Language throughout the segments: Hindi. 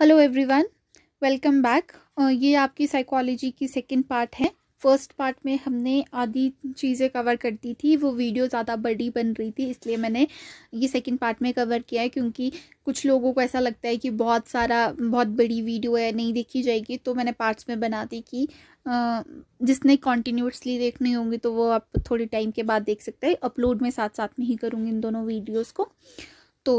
हेलो एवरीवन वेलकम बैक ये आपकी साइकोलॉजी की सेकंड पार्ट है फर्स्ट पार्ट में हमने आधी चीज़ें कवर कर दी थी वो वीडियो ज़्यादा बड़ी बन रही थी इसलिए मैंने ये सेकंड पार्ट में कवर किया है क्योंकि कुछ लोगों को ऐसा लगता है कि बहुत सारा बहुत बड़ी वीडियो है नहीं देखी जाएगी तो मैंने पार्ट्स में बना दी कि जिसने कॉन्टीन्यूसली देखनी होंगी तो वो आप थोड़े टाइम के बाद देख सकते हैं अपलोड में साथ साथ में ही करूँगी इन दोनों वीडियोज़ को तो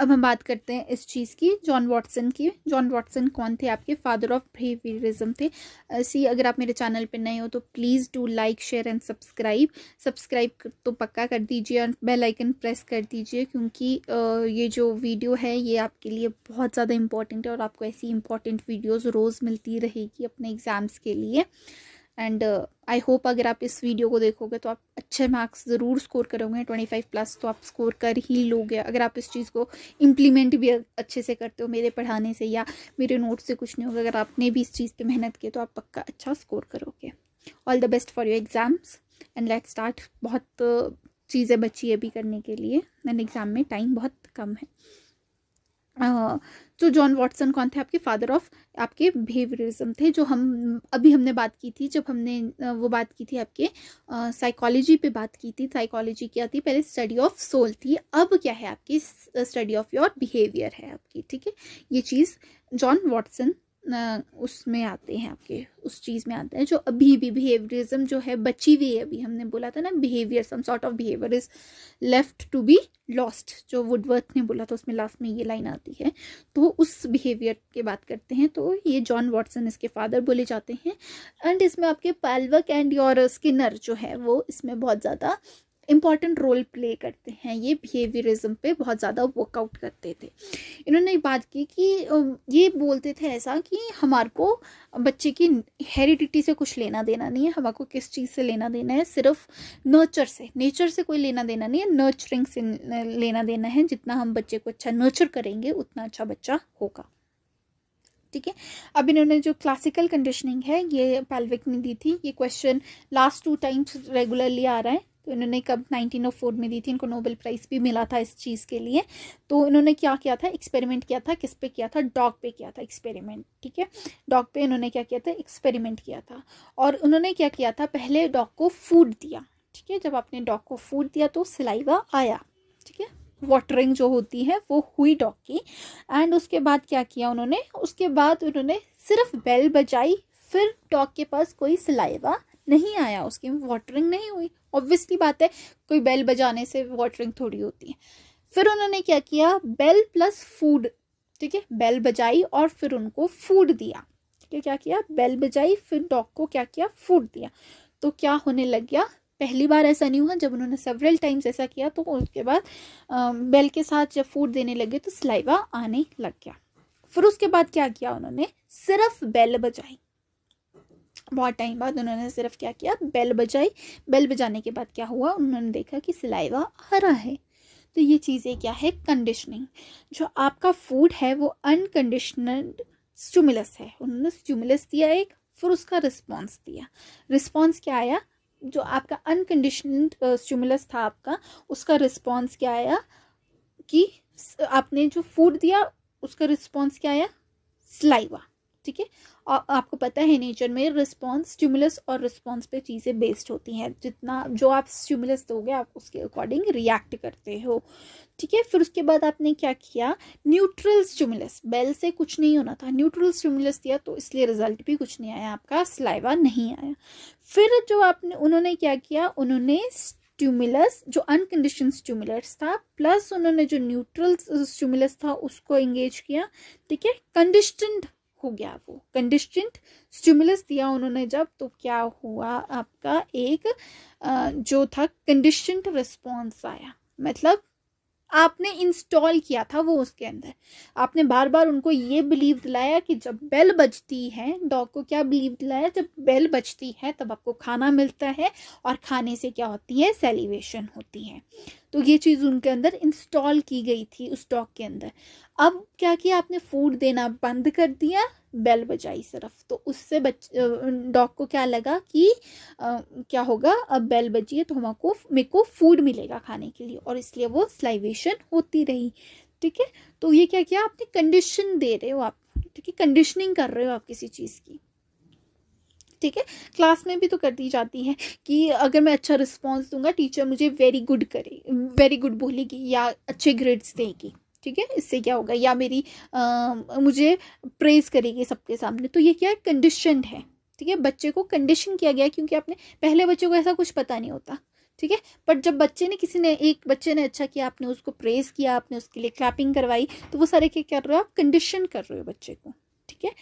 अब हम बात करते हैं इस चीज़ की जॉन वॉटसन की जॉन वॉटसन कौन थे आपके फादर ऑफ बिहेवियरिज्म थे सी अगर आप मेरे चैनल पे नए हो तो please do like share and subscribe subscribe तो पक्का कर दीजिए और बेल आइकन प्रेस कर दीजिए क्योंकि ये जो वीडियो है ये आपके लिए बहुत ज़्यादा इम्पॉर्टेंट है और आपको ऐसी इम्पॉर्टेंट वीडियोज़ रोज़ मिलती रहेगी अपने एग्ज़ाम्स के लिए एंड आई होप अगर आप इस वीडियो को देखोगे तो आप अच्छे मार्क्स ज़रूर स्कोर करोगे ट्वेंटी फाइव प्लस तो आप स्कोर कर ही लोगे अगर आप इस चीज़ को इम्प्लीमेंट भी अच्छे से करते हो मेरे पढ़ाने से या मेरे नोट से कुछ नहीं होगा अगर आपने भी इस चीज़ पर मेहनत की तो आप पक्का अच्छा स्कोर करोगे all the best for your exams and let start बहुत uh, चीज़ें बची है अभी करने के लिए एंड एग्ज़ाम में टाइम बहुत कम है जो तो जॉन वॉटसन कौन थे आपके फादर ऑफ आपके बिहेवियरिज्म थे जो हम अभी हमने बात की थी जब हमने वो बात की थी आपके साइकोलॉजी पे बात की थी साइकोलॉजी क्या थी पहले स्टडी ऑफ सोल थी अब क्या है आपकी स्टडी ऑफ योर बिहेवियर है आपकी ठीक है ये चीज़ जॉन वॉटसन उसमें आते हैं आपके उस चीज़ में आते हैं जो अभी भी बिहेवियरिज्म जो है बची हुई है अभी हमने बोला था ना behaviour some sort of behaviour is left to be lost जो वुडवर्थ ने बोला था उसमें लास्ट में ये लाइन आती है तो उस बिहेवियर की बात करते हैं तो ये जॉन वॉटसन इसके फादर बोले जाते हैं एंड इसमें आपके पैलवक एंड योर स्किनर जो है वो इसमें बहुत ज़्यादा इम्पॉर्टेंट रोल प्ले करते हैं ये बिहेवियरिज्म पे बहुत ज़्यादा वर्कआउट करते थे इन्होंने बात की कि ये बोलते थे ऐसा कि हमारे को बच्चे की हेरिडिटी से कुछ लेना देना नहीं है हमारे को किस चीज़ से लेना देना है सिर्फ नर्चर से नेचर से कोई लेना देना नहीं है नर्चरिंग से लेना देना है जितना हम बच्चे को अच्छा नर्चर करेंगे उतना अच्छा बच्चा होगा ठीक है अब इन्होंने जो क्लासिकल कंडीशनिंग है ये पैल्विक ने दी थी ये question last two times regularly आ रहा है तो इन्होंने कब 1904 में दी थी इनको नोबेल प्राइज़ भी मिला था इस चीज़ के लिए तो इन्होंने क्या किया था एक्सपेरिमेंट किया था किस पे किया था डॉग पे किया था एक्सपेरिमेंट ठीक है डॉग पे इन्होंने क्या किया था एक्सपेरिमेंट किया था और उन्होंने क्या किया था पहले डॉग को फूड दिया ठीक है जब आपने डॉग को फूड दिया तो सिलाईवा आया ठीक है वाटरिंग जो होती है वो हुई डॉग की एंड उसके बाद क्या किया उन्होंने उसके बाद उन्होंने सिर्फ बेल बजाई फिर डॉग के पास कोई सिलाईवा नहीं आया उसकी वाटरिंग नहीं हुई ऑब्वियसली बात है कोई बेल बजाने से वाटरिंग थोड़ी होती है फिर उन्होंने क्या किया बेल प्लस फूड ठीक है बेल बजाई और फिर उनको फूड दिया ठीक है क्या किया बेल बजाई फिर डॉग को क्या किया फूड दिया तो क्या होने लग गया पहली बार ऐसा नहीं हुआ जब उन्होंने सेवरल टाइम्स ऐसा किया तो उसके बाद बेल के साथ जब फूड देने लगे तो स्लाइवा आने लग गया फिर उसके बाद क्या किया उन्होंने सिर्फ बेल बजाई बहुत टाइम बाद उन्होंने सिर्फ क्या किया बेल बजाई बेल बजाने के बाद क्या हुआ उन्होंने देखा कि सिलाइवा हरा है तो ये चीज़ें क्या है कंडीशनिंग जो आपका फूड है वो अनकंडीशनड स्टूमुलस है उन्होंने स्टूमुलस दिया एक फिर उसका रिस्पॉन्स दिया रिस्पॉन्स क्या आया जो आपका अनकंडीशनड स्टूमुलस था आपका उसका रिस्पॉन्स क्या आया कि आपने जो फूड दिया उसका रिस्पॉन्स क्या आया स्लाइवा ठीक है और आपको पता है नेचर में रिस्पॉन्स स्टिमुलस और रिस्पॉन्स पे चीज़ें बेस्ड होती हैं जितना जो आप स्टिमुलस दोगे आप उसके अकॉर्डिंग रिएक्ट करते हो ठीक है फिर उसके बाद आपने क्या किया न्यूट्रल स्टिमुलस बेल से कुछ नहीं होना था न्यूट्रल स्टिमुलस दिया तो इसलिए रिजल्ट भी कुछ नहीं आया आपका स्लाइवा नहीं आया फिर जो आपने उन्होंने क्या किया उन्होंने स्टिमुलस जो अनकंडीशन स्टिमुलस था प्लस उन्होंने जो न्यूट्रल स्टिमुलस था उसको एंगेज किया ठीक है कंडीशनड हो गया वो कंडिस्टेंट स्टिमुलस दिया उन्होंने जब तो क्या हुआ आपका एक जो था कंडिस्टेंट रिस्पॉन्स आया मतलब आपने इंस्टॉल किया था वो उसके अंदर आपने बार बार उनको ये बिलीव दिलाया कि जब बेल बजती है डॉग को क्या बिलीव दिलाया जब बेल बजती है तब आपको खाना मिलता है और खाने से क्या होती है सेलिवेशन होती है तो ये चीज़ उनके अंदर इंस्टॉल की गई थी उस डॉग के अंदर अब क्या किया आपने फूड देना बंद कर दिया बेल बजाई सिर्फ तो उससे बच डॉग को क्या लगा कि आ, क्या होगा अब बेल बजी है तो हमको मेरे को फूड मिलेगा खाने के लिए और इसलिए वो स्लाइवेशन होती रही ठीक है तो ये क्या किया आपने कंडीशन दे रहे हो आप ठीक है कंडीशनिंग कर रहे हो आप किसी चीज़ की ठीक है क्लास में भी तो कर दी जाती है कि अगर मैं अच्छा रिस्पॉन्स दूंगा टीचर मुझे वेरी गुड करे वेरी गुड बोलेगी या अच्छे ग्रेड्स देगी ठीक है इससे क्या होगा या मेरी आ, मुझे प्रेज करेगी सबके सामने तो ये क्या है कंडीशन है ठीक है बच्चे को कंडीशन किया गया क्योंकि आपने पहले बच्चों को ऐसा कुछ पता नहीं होता ठीक है बट जब बच्चे ने किसी ने एक बच्चे ने अच्छा किया आपने उसको प्रेज किया आपने उसके लिए क्लैपिंग करवाई तो वो सारे क्या कर रहे हो आप कंडीशन कर रहे हो बच्चे को ठीक है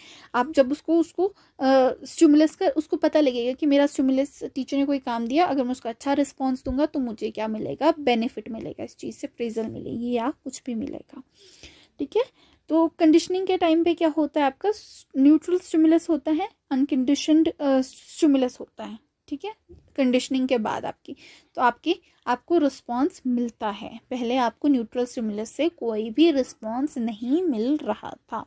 आप जब उसको उसको स्टिमुलस कर उसको पता लगेगा कि मेरा स्टिमुलस टीचर ने कोई काम दिया अगर मैं उसको अच्छा रिस्पॉन्स दूंगा तो मुझे क्या मिलेगा बेनिफिट मिलेगा इस चीज़ से प्रेजल मिलेगी या कुछ भी मिलेगा ठीक है तो कंडीशनिंग के टाइम पे क्या होता है आपका न्यूट्रल स्टिमुलस होता है अनकंडीशनड स्टिमुलस होता है ठीक है कंडीशनिंग के बाद आपकी तो आपकी आपको रिस्पांस मिलता है पहले आपको न्यूट्रल स्टिमुलस से कोई भी रिस्पांस नहीं मिल रहा था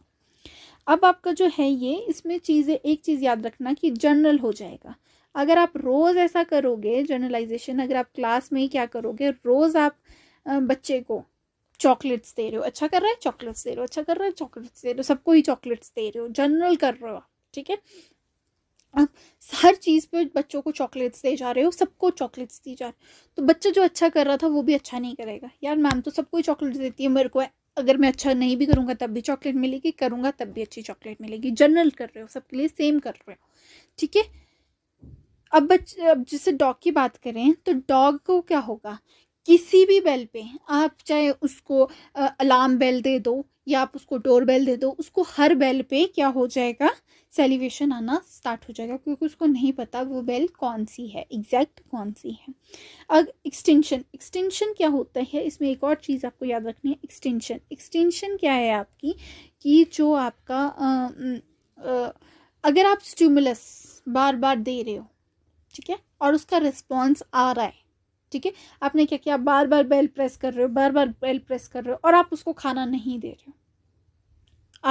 अब आपका जो है ये इसमें चीज़ें एक चीज़ याद रखना कि जनरल हो जाएगा अगर आप रोज़ ऐसा करोगे जर्नलाइजेशन अगर आप क्लास में ही क्या करोगे रोज़ आप बच्चे को चॉकलेट्स दे रहे हो अच्छा कर रहा है चॉकलेट्स दे रहे हो अच्छा कर रहा है चॉकलेट्स दे रहे हो सबको ही चॉकलेट्स दे रहे हो जनरल कर रहे हो आप ठीक है आप हर चीज़ पे बच्चों को चॉकलेट्स दे जा रहे हो सबको चॉकलेट्स दी जा रहे हो तो बच्चा जो अच्छा कर रहा था वो भी अच्छा नहीं करेगा यार मैम तो सबको ही चॉकलेट्स देती है मेरे को अगर मैं अच्छा नहीं भी करूँगा तब भी चॉकलेट मिलेगी करूँगा तब भी अच्छी चॉकलेट मिलेगी जनरल कर रहे हो सबके लिए सेम कर रहे हो ठीक है अब बच अब जैसे डॉग की बात करें तो डॉग को क्या होगा किसी भी बेल पे आप चाहे उसको अलार्म बेल दे दो या आप उसको डोर बेल दे दो उसको हर बेल पे क्या हो जाएगा सेलिवेशन आना स्टार्ट हो जाएगा क्योंकि उसको नहीं पता वो बेल कौन सी है एग्जैक्ट कौन सी है अब एक्सटेंशन एक्सटेंशन क्या होता है इसमें एक और चीज़ आपको याद रखनी है एक्सटेंशन एक्सटेंशन क्या है आपकी कि जो आपका आ, आ, अगर आप स्टूमुलस बार बार दे रहे हो ठीक है और उसका रिस्पॉन्स आ रहा है ठीक है आपने क्या किया बार बार बेल प्रेस कर रहे हो बार बार बेल प्रेस कर रहे हो और आप उसको खाना नहीं दे रहे हो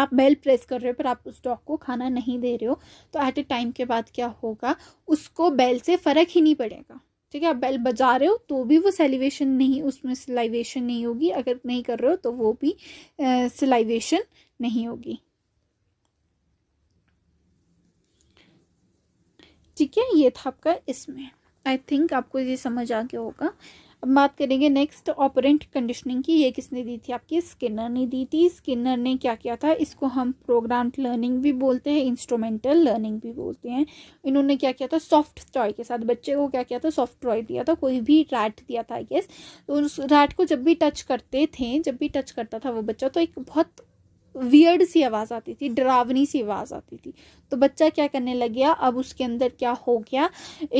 आप बेल प्रेस कर रहे हो पर आप उस डॉग को खाना नहीं दे रहे हो तो एट ए टाइम के बाद क्या होगा उसको बेल से फ़र्क ही नहीं पड़ेगा ठीक है आप बेल बजा रहे हो तो भी वो सेलिवेशन नहीं उसमें सिलाइवेशन नहीं होगी अगर नहीं कर रहे हो तो वो भी सिलाइवेशन नहीं होगी ठीक है ये था आपका इसमें आई थिंक आपको ये समझ आ गया होगा अब बात करेंगे नेक्स्ट ऑपरेंट कंडीशनिंग की ये किसने दी थी आपकी स्किनर ने दी थी स्किनर ने क्या किया था इसको हम प्रोग्राम लर्निंग भी बोलते हैं इंस्ट्रूमेंटल लर्निंग भी बोलते हैं इन्होंने क्या किया था सॉफ्ट टॉय के साथ बच्चे को क्या किया था सॉफ्ट टॉय दिया था कोई भी रैट दिया था आई गेस तो उस रैट को जब भी टच करते थे जब भी टच करता था वो बच्चा तो एक बहुत वियर्ड सी आवाज़ आती थी डरावनी सी आवाज़ आती थी तो बच्चा क्या करने लग गया अब उसके अंदर क्या हो गया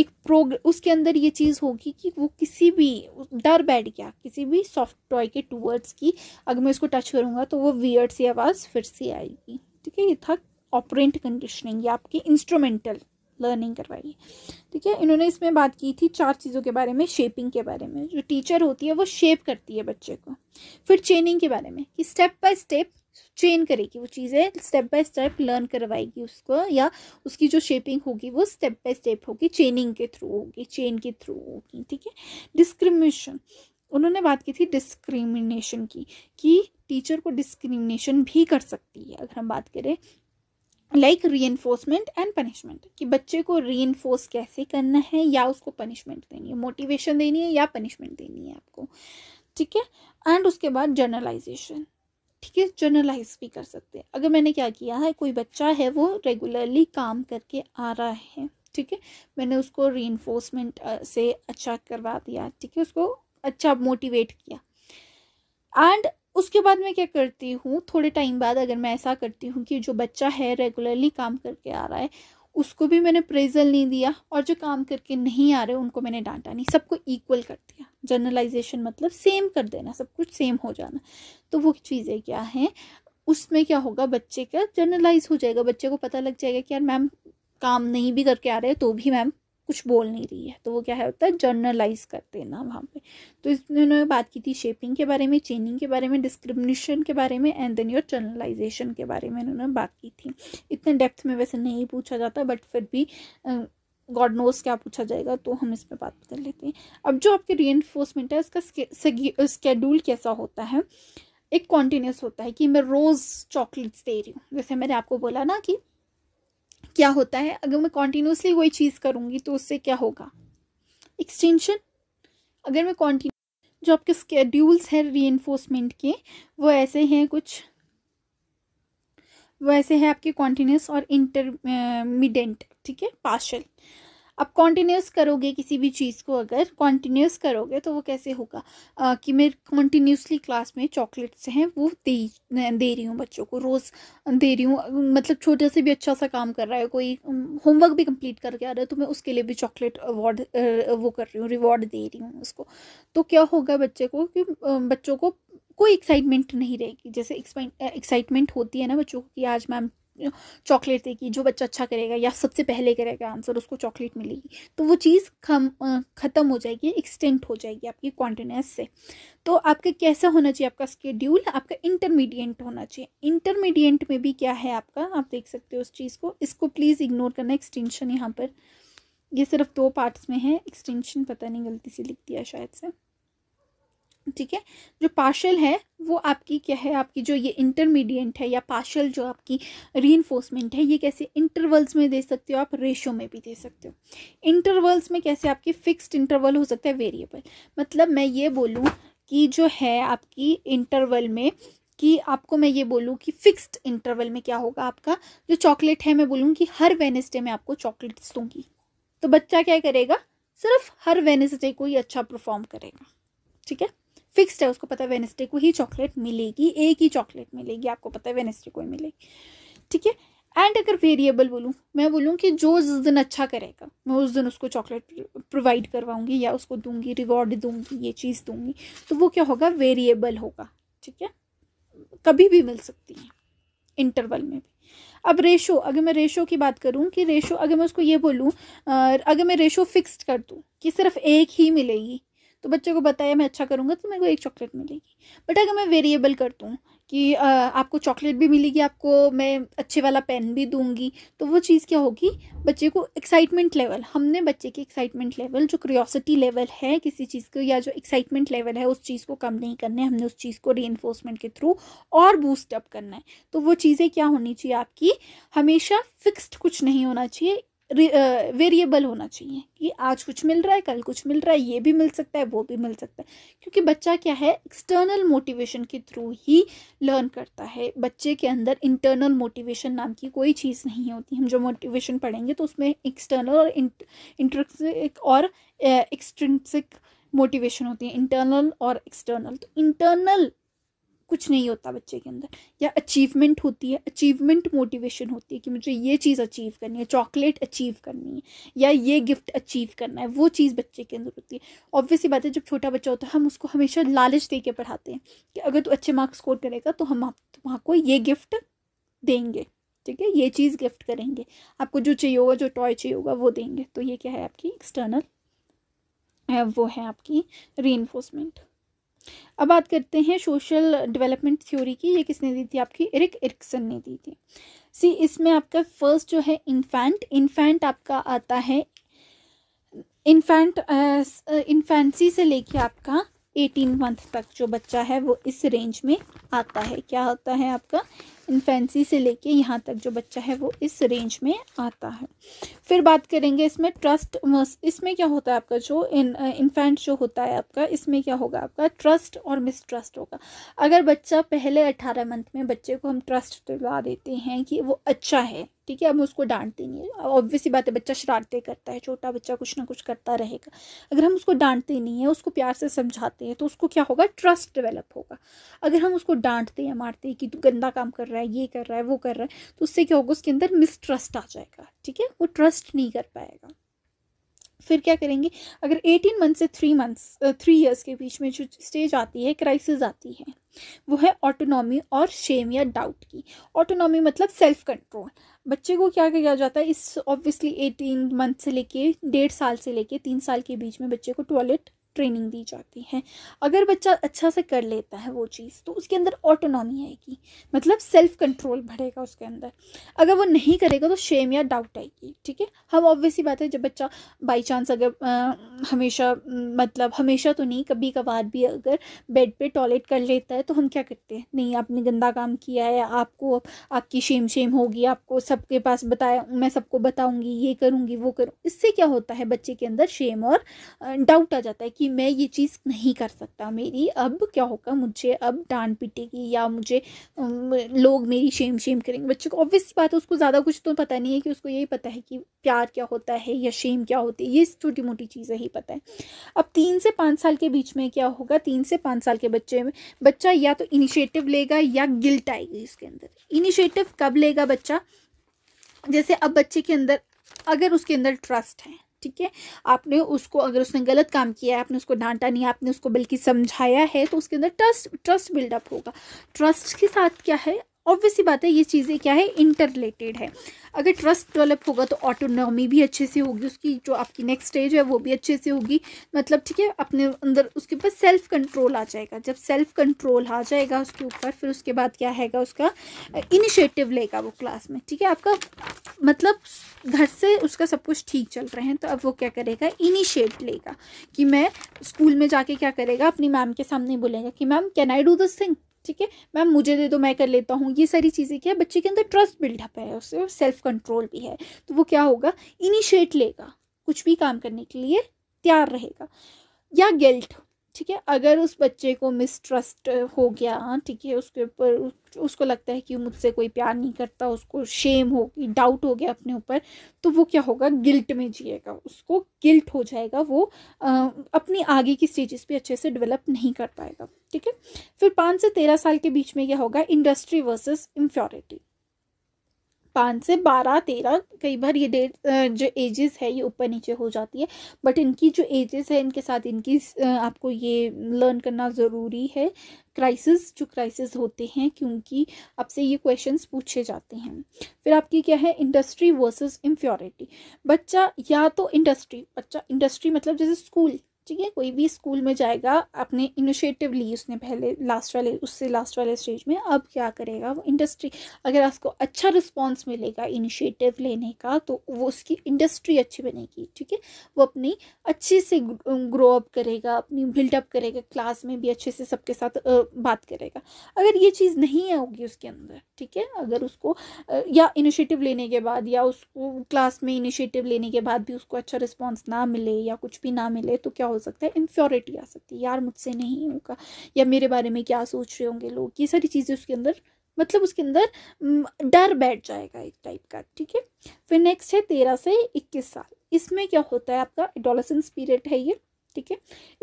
एक प्रोग उसके अंदर ये चीज़ होगी कि वो किसी भी डर बैठ गया किसी भी सॉफ्ट टॉय के टूवर्ड्स की अगर मैं उसको टच करूँगा तो वो वियर्ड सी आवाज़ फिर से आएगी ठीक है ये था ऑपरेंट कंडीशनिंग या आपकी इंस्ट्रूमेंटल लर्निंग करवाई ठीक है इन्होंने इसमें बात की थी चार चीज़ों के बारे में शेपिंग के बारे में जो टीचर होती है वो शेप करती है बच्चे को फिर चेनिंग के बारे में कि स्टेप बाय स्टेप ट्रेन करेगी वो चीज़ें स्टेप बाय स्टेप लर्न करवाएगी उसको या उसकी जो शेपिंग होगी वो स्टेप बाय स्टेप होगी चेनिंग के थ्रू होगी चेन के थ्रू होगी ठीक है डिस्क्रिमिनेशन उन्होंने बात की थी डिस्क्रिमिनेशन की कि टीचर को डिस्क्रिमिनेशन भी कर सकती है अगर हम बात करें लाइक री एनफोर्समेंट एंड पनिशमेंट कि बच्चे को री एनफोर्स कैसे करना है या उसको पनिशमेंट देनी है मोटिवेशन देनी है या पनिशमेंट देनी है आपको ठीक है एंड उसके बाद जर्नलाइजेशन ठीक है जर्नलाइज भी कर सकते हैं अगर मैंने क्या किया है कोई बच्चा है वो रेगुलरली काम करके आ रहा है ठीक है मैंने उसको री से अच्छा करवा दिया ठीक है उसको अच्छा मोटिवेट किया एंड उसके बाद मैं क्या करती हूँ थोड़े टाइम बाद अगर मैं ऐसा करती हूँ कि जो बच्चा है रेगुलरली काम करके आ रहा है उसको भी मैंने प्रेजल नहीं दिया और जो काम करके नहीं आ रहे उनको मैंने डांटा नहीं सबको इक्वल कर दिया जर्नलाइजेशन मतलब सेम कर देना सब कुछ सेम हो जाना तो वो चीज़ें क्या हैं उसमें क्या होगा बच्चे का जर्नलाइज हो जाएगा बच्चे को पता लग जाएगा कि यार मैम काम नहीं भी करके आ रहे तो भी मैम कुछ बोल नहीं रही है तो वो क्या है होता है जर्नलाइज हैं ना वहाँ पे तो इसमें उन्होंने बात की थी शेपिंग के बारे में चेनिंग के बारे में डिस्क्रिमिनेशन के बारे में एंड देन योर जर्नलाइजेशन के बारे में उन्होंने बात की थी इतने डेप्थ में वैसे नहीं पूछा जाता बट फिर भी गॉड नोज क्या पूछा जाएगा तो हम इस पर बात कर लेते हैं अब जो आपके री है उसका स्केड्यूल कैसा होता है एक कॉन्टीन्यूस होता है कि मैं रोज़ चॉकलेट्स दे रही हूँ जैसे मैंने आपको बोला ना कि क्या होता है अगर मैं कॉन्टिन्यूसली वही चीज़ करूँगी तो उससे क्या होगा एक्सटेंशन अगर मैं कॉन्टिन्यू जो आपके स्केड्यूल्स हैं री एनफोर्समेंट के वो ऐसे हैं कुछ वो ऐसे है आपके कॉन्टीन्यूस और इंटरमीडेंट ठीक है पार्शल अब कॉन्टीन्यूस करोगे किसी भी चीज़ को अगर कॉन्टीन्यूस करोगे तो वो कैसे होगा आ, कि मैं कॉन्टीन्यूसली क्लास में चॉकलेट्स हैं वो दे दे रही हूँ बच्चों को रोज़ दे रही हूँ मतलब छोटे से भी अच्छा सा काम कर रहा है कोई होमवर्क भी कंप्लीट करके आ रहा है तो मैं उसके लिए भी चॉकलेट अवार्ड वो कर रही हूँ रिवॉर्ड दे रही हूँ उसको तो क्या होगा बच्चे को कि बच्चों को कोई एक्साइटमेंट नहीं रहेगी जैसे एक्साइटमेंट होती है ना बच्चों को कि आज मैम चॉकलेट देगी जो बच्चा अच्छा करेगा या सबसे पहले करेगा आंसर उसको चॉकलेट मिलेगी तो वो चीज़ खम ख़त्म हो जाएगी एक्सटेंट हो जाएगी आपकी क्वान्टिनेस से तो आपका कैसा होना चाहिए आपका स्केड्यूल आपका इंटरमीडिएट होना चाहिए इंटरमीडिएट में भी क्या है आपका आप देख सकते हो उस चीज़ को इसको प्लीज़ इग्नोर करना एक्सटेंशन यहाँ पर ये सिर्फ दो पार्ट्स में है एक्सटेंशन पता नहीं गलती से लिख दिया शायद से ठीक है जो पार्शल है वो आपकी क्या है आपकी जो ये इंटरमीडिएट है या पार्शल जो आपकी री है ये कैसे इंटरवल्स में दे सकते हो आप रेशो में भी दे सकते हो इंटरवल्स में कैसे आपकी फिक्स्ड इंटरवल हो सकता है वेरिएबल मतलब मैं ये बोलूँ कि जो है आपकी इंटरवल में कि आपको मैं ये बोलूँ कि फिक्स्ड इंटरवल में क्या होगा आपका जो चॉकलेट है मैं बोलूँ कि हर वेनेसडे में आपको चॉकलेट्स दूंगी तो बच्चा क्या करेगा सिर्फ हर वेनेसडे को ही अच्छा परफॉर्म करेगा ठीक है फिक्स्ड है उसको पता है वेनेसडे को ही चॉकलेट मिलेगी एक ही चॉकलेट मिलेगी आपको पता है वेनेसडे को ही मिलेगी ठीक है एंड अगर वेरिएबल बोलूँ मैं बोलूँ कि जो जिस दिन अच्छा करेगा मैं उस दिन उसको चॉकलेट प्रोवाइड करवाऊँगी या उसको दूंगी रिवॉर्ड दूंगी ये चीज़ दूंगी तो वो क्या होगा वेरिएबल होगा ठीक है कभी भी मिल सकती है इंटरवल में भी अब रेशो अगर मैं रेशो की बात करूँ कि रेशो अगर मैं उसको ये बोलूँ अगर मैं रेशो फिक्स्ड कर दूँ कि सिर्फ एक ही मिलेगी तो बच्चे को बताया मैं अच्छा करूँगा तो मेरे को एक चॉकलेट मिलेगी बट अगर मैं वेरिएबल कर दूँ कि आ, आपको चॉकलेट भी मिलेगी आपको मैं अच्छे वाला पेन भी दूंगी तो वो चीज़ क्या होगी बच्चे को एक्साइटमेंट लेवल हमने बच्चे की एक्साइटमेंट लेवल जो क्रियोसिटी लेवल है किसी चीज़ को या जो एक्साइटमेंट लेवल है उस चीज़ को कम नहीं करना है हमने उस चीज़ को री के थ्रू और बूस्टअप करना है तो वो चीज़ें क्या होनी चाहिए आपकी हमेशा फिक्स्ड कुछ नहीं होना चाहिए वेरिएबल होना चाहिए कि आज कुछ मिल रहा है कल कुछ मिल रहा है ये भी मिल सकता है वो भी मिल सकता है क्योंकि बच्चा क्या है एक्सटर्नल मोटिवेशन के थ्रू ही लर्न करता है बच्चे के अंदर इंटरनल मोटिवेशन नाम की कोई चीज़ नहीं होती हम जो मोटिवेशन पढ़ेंगे तो उसमें एक्सटर्नल और इंट्रिक और एक्सट्रिंसिक मोटिवेशन होती है इंटरनल और एक्सटर्नल तो इंटरनल कुछ नहीं होता बच्चे के अंदर या अचीवमेंट होती है अचीवमेंट मोटिवेशन होती है कि मुझे ये चीज़ अचीव करनी है चॉकलेट अचीव करनी है या ये गिफ्ट अचीव करना है वो चीज़ बच्चे के अंदर होती है ऑब्वियसली बात है जब छोटा बच्चा होता है हम उसको हमेशा लालच दे के पढ़ाते हैं कि अगर तू अच्छे मार्क्स स्कोर करेगा तो हम तो को ये गिफ्ट देंगे ठीक है ये चीज़ गिफ्ट करेंगे आपको जो चाहिए होगा जो टॉय चाहिए होगा वो देंगे तो ये क्या है आपकी एक्सटर्नल वो है आपकी री अब बात करते हैं सोशल डेवलपमेंट थ्योरी की ये किसने दी थी आपकी इरिक इरिक्सन ने दी थी सी इसमें आपका फर्स्ट जो है इन्फेंट इन्फेंट आपका आता है इन्फेंट इन्फेंसी से लेके आपका एटीन मंथ तक जो बच्चा है वो इस रेंज में आता है क्या होता है आपका इन्फेंसी से लेके यहाँ तक जो बच्चा है वो इस रेंज में आता है फिर बात करेंगे इसमें ट्रस्ट इसमें क्या होता है आपका जो इन इन्फेंट uh, जो होता है आपका इसमें क्या होगा आपका ट्रस्ट और मिसट्रस्ट होगा अगर बच्चा पहले अट्ठारह मंथ में बच्चे को हम ट्रस्ट दिलवा देते हैं कि वो अच्छा है ठीक है अब उसको डांट नहीं है अब ऑब्वियसली बात है बच्चा शरारते करता है छोटा बच्चा कुछ ना कुछ करता रहेगा अगर हम उसको डांटते नहीं है उसको प्यार से समझाते हैं तो उसको क्या होगा ट्रस्ट डेवलप होगा अगर हम उसको डांटते हैं मारते हैं कि तू गंदा काम कर रहा है ये कर रहा है वो कर रहा है तो उससे क्या होगा उसके अंदर मिसट्रस्ट आ जाएगा ठीक है वो ट्रस्ट नहीं कर पाएगा फिर क्या करेंगे अगर एटीन मंथ से थ्री मंथ्स थ्री ईयर्स के बीच में जो स्टेज आती है क्राइसिस आती है वो है ऑटोनॉमी और शेम या डाउट की ऑटोनॉमी मतलब सेल्फ कंट्रोल बच्चे को क्या किया जाता है इस ऑब्वियसली एटीन मंथ से लेके डेढ़ साल से लेके तीन साल के बीच में बच्चे को टॉयलेट ट्रेनिंग दी जाती है अगर बच्चा अच्छा से कर लेता है वो चीज़ तो उसके अंदर ऑटोनॉमी आएगी मतलब सेल्फ कंट्रोल बढ़ेगा उसके अंदर अगर वो नहीं करेगा तो शेम या डाउट आएगी ठीक है हम ऑब्वियसली बात है जब बच्चा बाई चांस अगर आ, हमेशा मतलब हमेशा तो नहीं कभी कभार भी अगर बेड पे टॉयलेट कर लेता है तो हम क्या करते हैं नहीं आपने गंदा काम किया है आपको आपकी शेम शेम होगी आपको सबके पास बताया मैं सबको बताऊँगी ये करूँगी वो करूँ इससे क्या होता है बच्चे के अंदर शेम और डाउट आ जाता है कि कि मैं ये चीज़ नहीं कर सकता मेरी अब क्या होगा मुझे अब डांट पिटेगी या मुझे लोग मेरी शेम शेम करेंगे बच्चे को ऑब्वियस बात है उसको ज़्यादा कुछ तो पता नहीं है कि उसको यही पता है कि प्यार क्या होता है या शेम क्या होती है ये छोटी मोटी चीज़ें ही पता है अब तीन से पाँच साल के बीच में क्या होगा तीन से पाँच साल के बच्चे में बच्चा या तो इनिशिएटिव लेगा या गिल्ट आएगी इसके अंदर इनिशिएटिव कब लेगा बच्चा जैसे अब बच्चे के अंदर अगर उसके अंदर ट्रस्ट है ठीक है आपने उसको अगर उसने गलत काम किया है आपने उसको डांटा नहीं आपने उसको बल्कि समझाया है तो उसके अंदर ट्रस्ट ट्रस्ट बिल्डअप होगा ट्रस्ट के साथ क्या है ऑब्वियस बात है ये चीज़ें क्या है इंटर रिलेटेड है अगर ट्रस्ट डेवलप होगा तो ऑटोनॉमी भी अच्छे से होगी उसकी जो आपकी नेक्स्ट स्टेज है वो भी अच्छे से होगी मतलब ठीक है अपने अंदर उसके ऊपर सेल्फ कंट्रोल आ जाएगा जब सेल्फ कंट्रोल आ जाएगा उसके ऊपर फिर उसके बाद क्या हैगा उसका इनिशिएटिव लेगा वो क्लास में ठीक है आपका मतलब घर से उसका सब कुछ ठीक चल रहे हैं तो अब वो क्या करेगा इनिशिएट लेगा कि मैं स्कूल में जाके क्या करेगा अपनी मैम के सामने बोलेगा कि ma'am can I do this thing ठीक है मैम मुझे दे दो मैं कर लेता हूँ ये सारी चीज़ें क्या है बच्चे के अंदर ट्रस्ट बिल्डअप है उससे और सेल्फ कंट्रोल भी है तो वो क्या होगा इनिशिएट लेगा कुछ भी काम करने के लिए तैयार रहेगा या गिल्ट ठीक है अगर उस बच्चे को मिसट्रस्ट हो गया ठीक है उसके ऊपर उसको लगता है कि मुझसे कोई प्यार नहीं करता उसको शेम हो डाउट हो गया अपने ऊपर तो वो क्या होगा गिल्ट में जिएगा उसको गिल्ट हो जाएगा वो आ, अपनी आगे की स्टेजेस पे अच्छे से डेवलप नहीं कर पाएगा ठीक है फिर पाँच से तेरह साल के बीच में क्या होगा इंडस्ट्री वर्सेस इम्प्योरिटी पाँच से बारह तेरह कई बार ये डेट जो एजेस है ये ऊपर नीचे हो जाती है बट इनकी जो एजेस है इनके साथ इनकी आपको ये लर्न करना ज़रूरी है क्राइसिस जो क्राइसिस होते हैं क्योंकि आपसे ये क्वेश्चंस पूछे जाते हैं फिर आपकी क्या है इंडस्ट्री वर्सेस इम्प्योरिटी बच्चा या तो इंडस्ट्री बच्चा इंडस्ट्री मतलब जैसे स्कूल ठीक है कोई भी स्कूल में जाएगा अपने इनिशिएटिव ली उसने पहले लास्ट वाले उससे लास्ट वाले स्टेज में अब क्या करेगा वो इंडस्ट्री अगर उसको अच्छा रिस्पॉन्स मिलेगा इनिशिएटिव लेने का तो वो उसकी इंडस्ट्री अच्छी बनेगी ठीक है वो अपनी अच्छे से ग्रो अप करेगा अपनी बिल्डअप करेगा क्लास में भी अच्छे से सबके साथ बात करेगा अगर ये चीज़ नहीं होगी उसके अंदर ठीक है अगर उसको या इनिशिएटिव लेने के बाद या उसको क्लास में इनिशिएटिव लेने के बाद भी उसको अच्छा रिस्पॉन्स ना मिले या कुछ भी ना मिले तो क्या हो सकता है इन्फ्योरिटी आ सकती है यार मुझसे नहीं होगा या मेरे बारे में क्या सोच रहे होंगे लोग ये सारी चीज़ें उसके अंदर मतलब उसके अंदर डर बैठ जाएगा एक टाइप का ठीक है फिर नेक्स्ट है तेरह से इक्कीस साल इसमें क्या होता है आपका एडोलसेंस पीरियड है ये ठीक है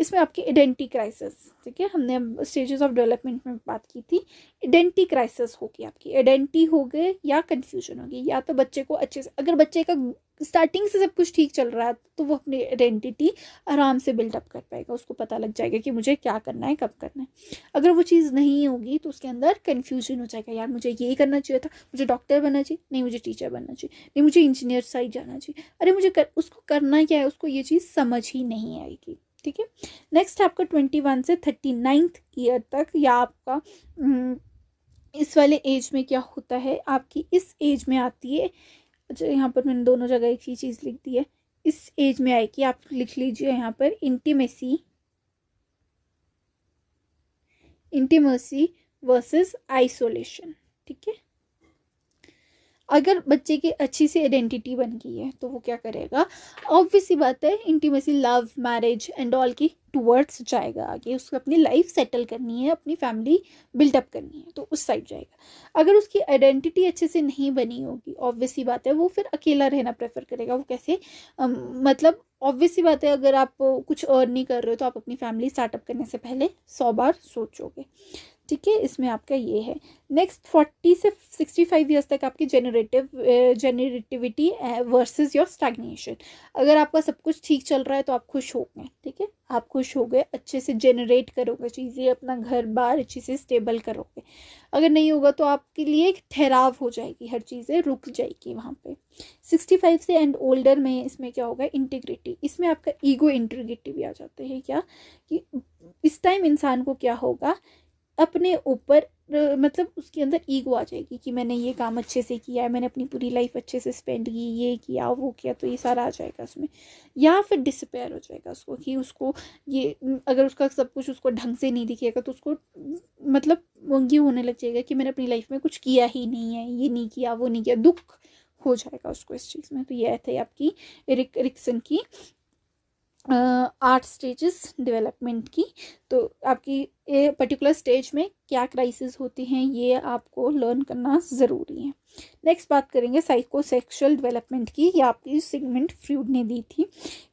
इसमें आपकी आइडेंटी क्राइसिस ठीक है हमने स्टेजेस ऑफ डेवलपमेंट में बात की थी आइडेंटी क्राइसिस होगी आपकी आइडेंटी हो गए या कन्फ्यूजन होगी या तो बच्चे को अच्छे से अगर बच्चे का स्टार्टिंग से सब कुछ ठीक चल रहा है तो वो अपनी आइडेंटिटी आराम से बिल्डअप कर पाएगा उसको पता लग जाएगा कि मुझे क्या करना है कब करना है अगर वो चीज़ नहीं होगी तो उसके अंदर कन्फ्यूजन हो जाएगा यार मुझे ये करना चाहिए था मुझे डॉक्टर बनना चाहिए नहीं मुझे टीचर बनना चाहिए नहीं मुझे इंजीनियर साइड जाना चाहिए अरे मुझे कर, उसको करना क्या है उसको ये चीज़ समझ ही नहीं आएगी ठीक है नेक्स्ट आपका ट्वेंटी वन से थर्टी नाइन्थ ईयर तक या आपका हम्म, इस वाले एज में क्या होता है आपकी इस एज में आती है अच्छा यहाँ पर मैंने दोनों जगह एक ही चीज़ लिख दी है इस एज में आए कि आप लिख लीजिए यहाँ पर इंटीमेसी इंटीमेसी वर्सेस आइसोलेशन ठीक है अगर बच्चे की अच्छी सी आइडेंटिटी बन गई है तो वो क्या करेगा ऑब्वियस सी बात है intimacy love marriage and all की टूवर्ड्स जाएगा आगे उसको अपनी लाइफ सेटल करनी है अपनी फैमिली बिल्डअप करनी है तो उस साइड जाएगा अगर उसकी आइडेंटिटी अच्छे से नहीं बनी होगी ऑब्वियस सी बात है वो फिर अकेला रहना प्रेफर करेगा वो कैसे अम, मतलब ऑब्वियस सी बात है अगर आप कुछ अर्न नहीं कर रहे हो तो आप अपनी फैमिली स्टार्टअप करने से पहले सौ बार सोचोगे ठीक है इसमें आपका ये है नेक्स्ट फोर्टी से सिक्सटी फाइव ईयर्स तक आपकी generative generativity versus your stagnation अगर आपका सब कुछ ठीक चल रहा है तो आप खुश हो गए ठीक है आप खुश हो गए अच्छे से जेनरेट करोगे चीज़ें अपना घर बार अच्छे से स्टेबल करोगे अगर नहीं होगा तो आपके लिए एक ठहराव हो जाएगी हर चीज़ें रुक जाएगी वहाँ पे सिक्सटी फाइव से एंड ओल्डर में इसमें क्या होगा इंटीग्रिटी इसमें आपका ईगो इंटीग्रिटी भी आ जाता है क्या कि इस टाइम इंसान को क्या होगा अपने ऊपर मतलब उसके अंदर ईगो आ जाएगी कि मैंने ये काम अच्छे से किया है मैंने अपनी पूरी लाइफ अच्छे से स्पेंड की ये किया वो किया तो ये सारा आ जाएगा उसमें या फिर डिसपेयर हो जाएगा उसको कि उसको ये अगर उसका सब कुछ उसको ढंग से नहीं दिखेगा तो उसको मतलब ये होने लग जाएगा कि मैंने अपनी लाइफ में कुछ किया ही नहीं है ये नहीं किया वो नहीं किया दुख हो जाएगा उसको इस चीज़ में तो यह थे आपकी रिक रिक्सन की आठ स्टेजेस डेवलपमेंट की तो आपकी ए पर्टिकुलर स्टेज में क्या क्राइसिस होती हैं ये आपको लर्न करना ज़रूरी है नेक्स्ट बात करेंगे सेक्शुअल डेवलपमेंट की ये आपकी सिगमेंट फ्रूड ने दी थी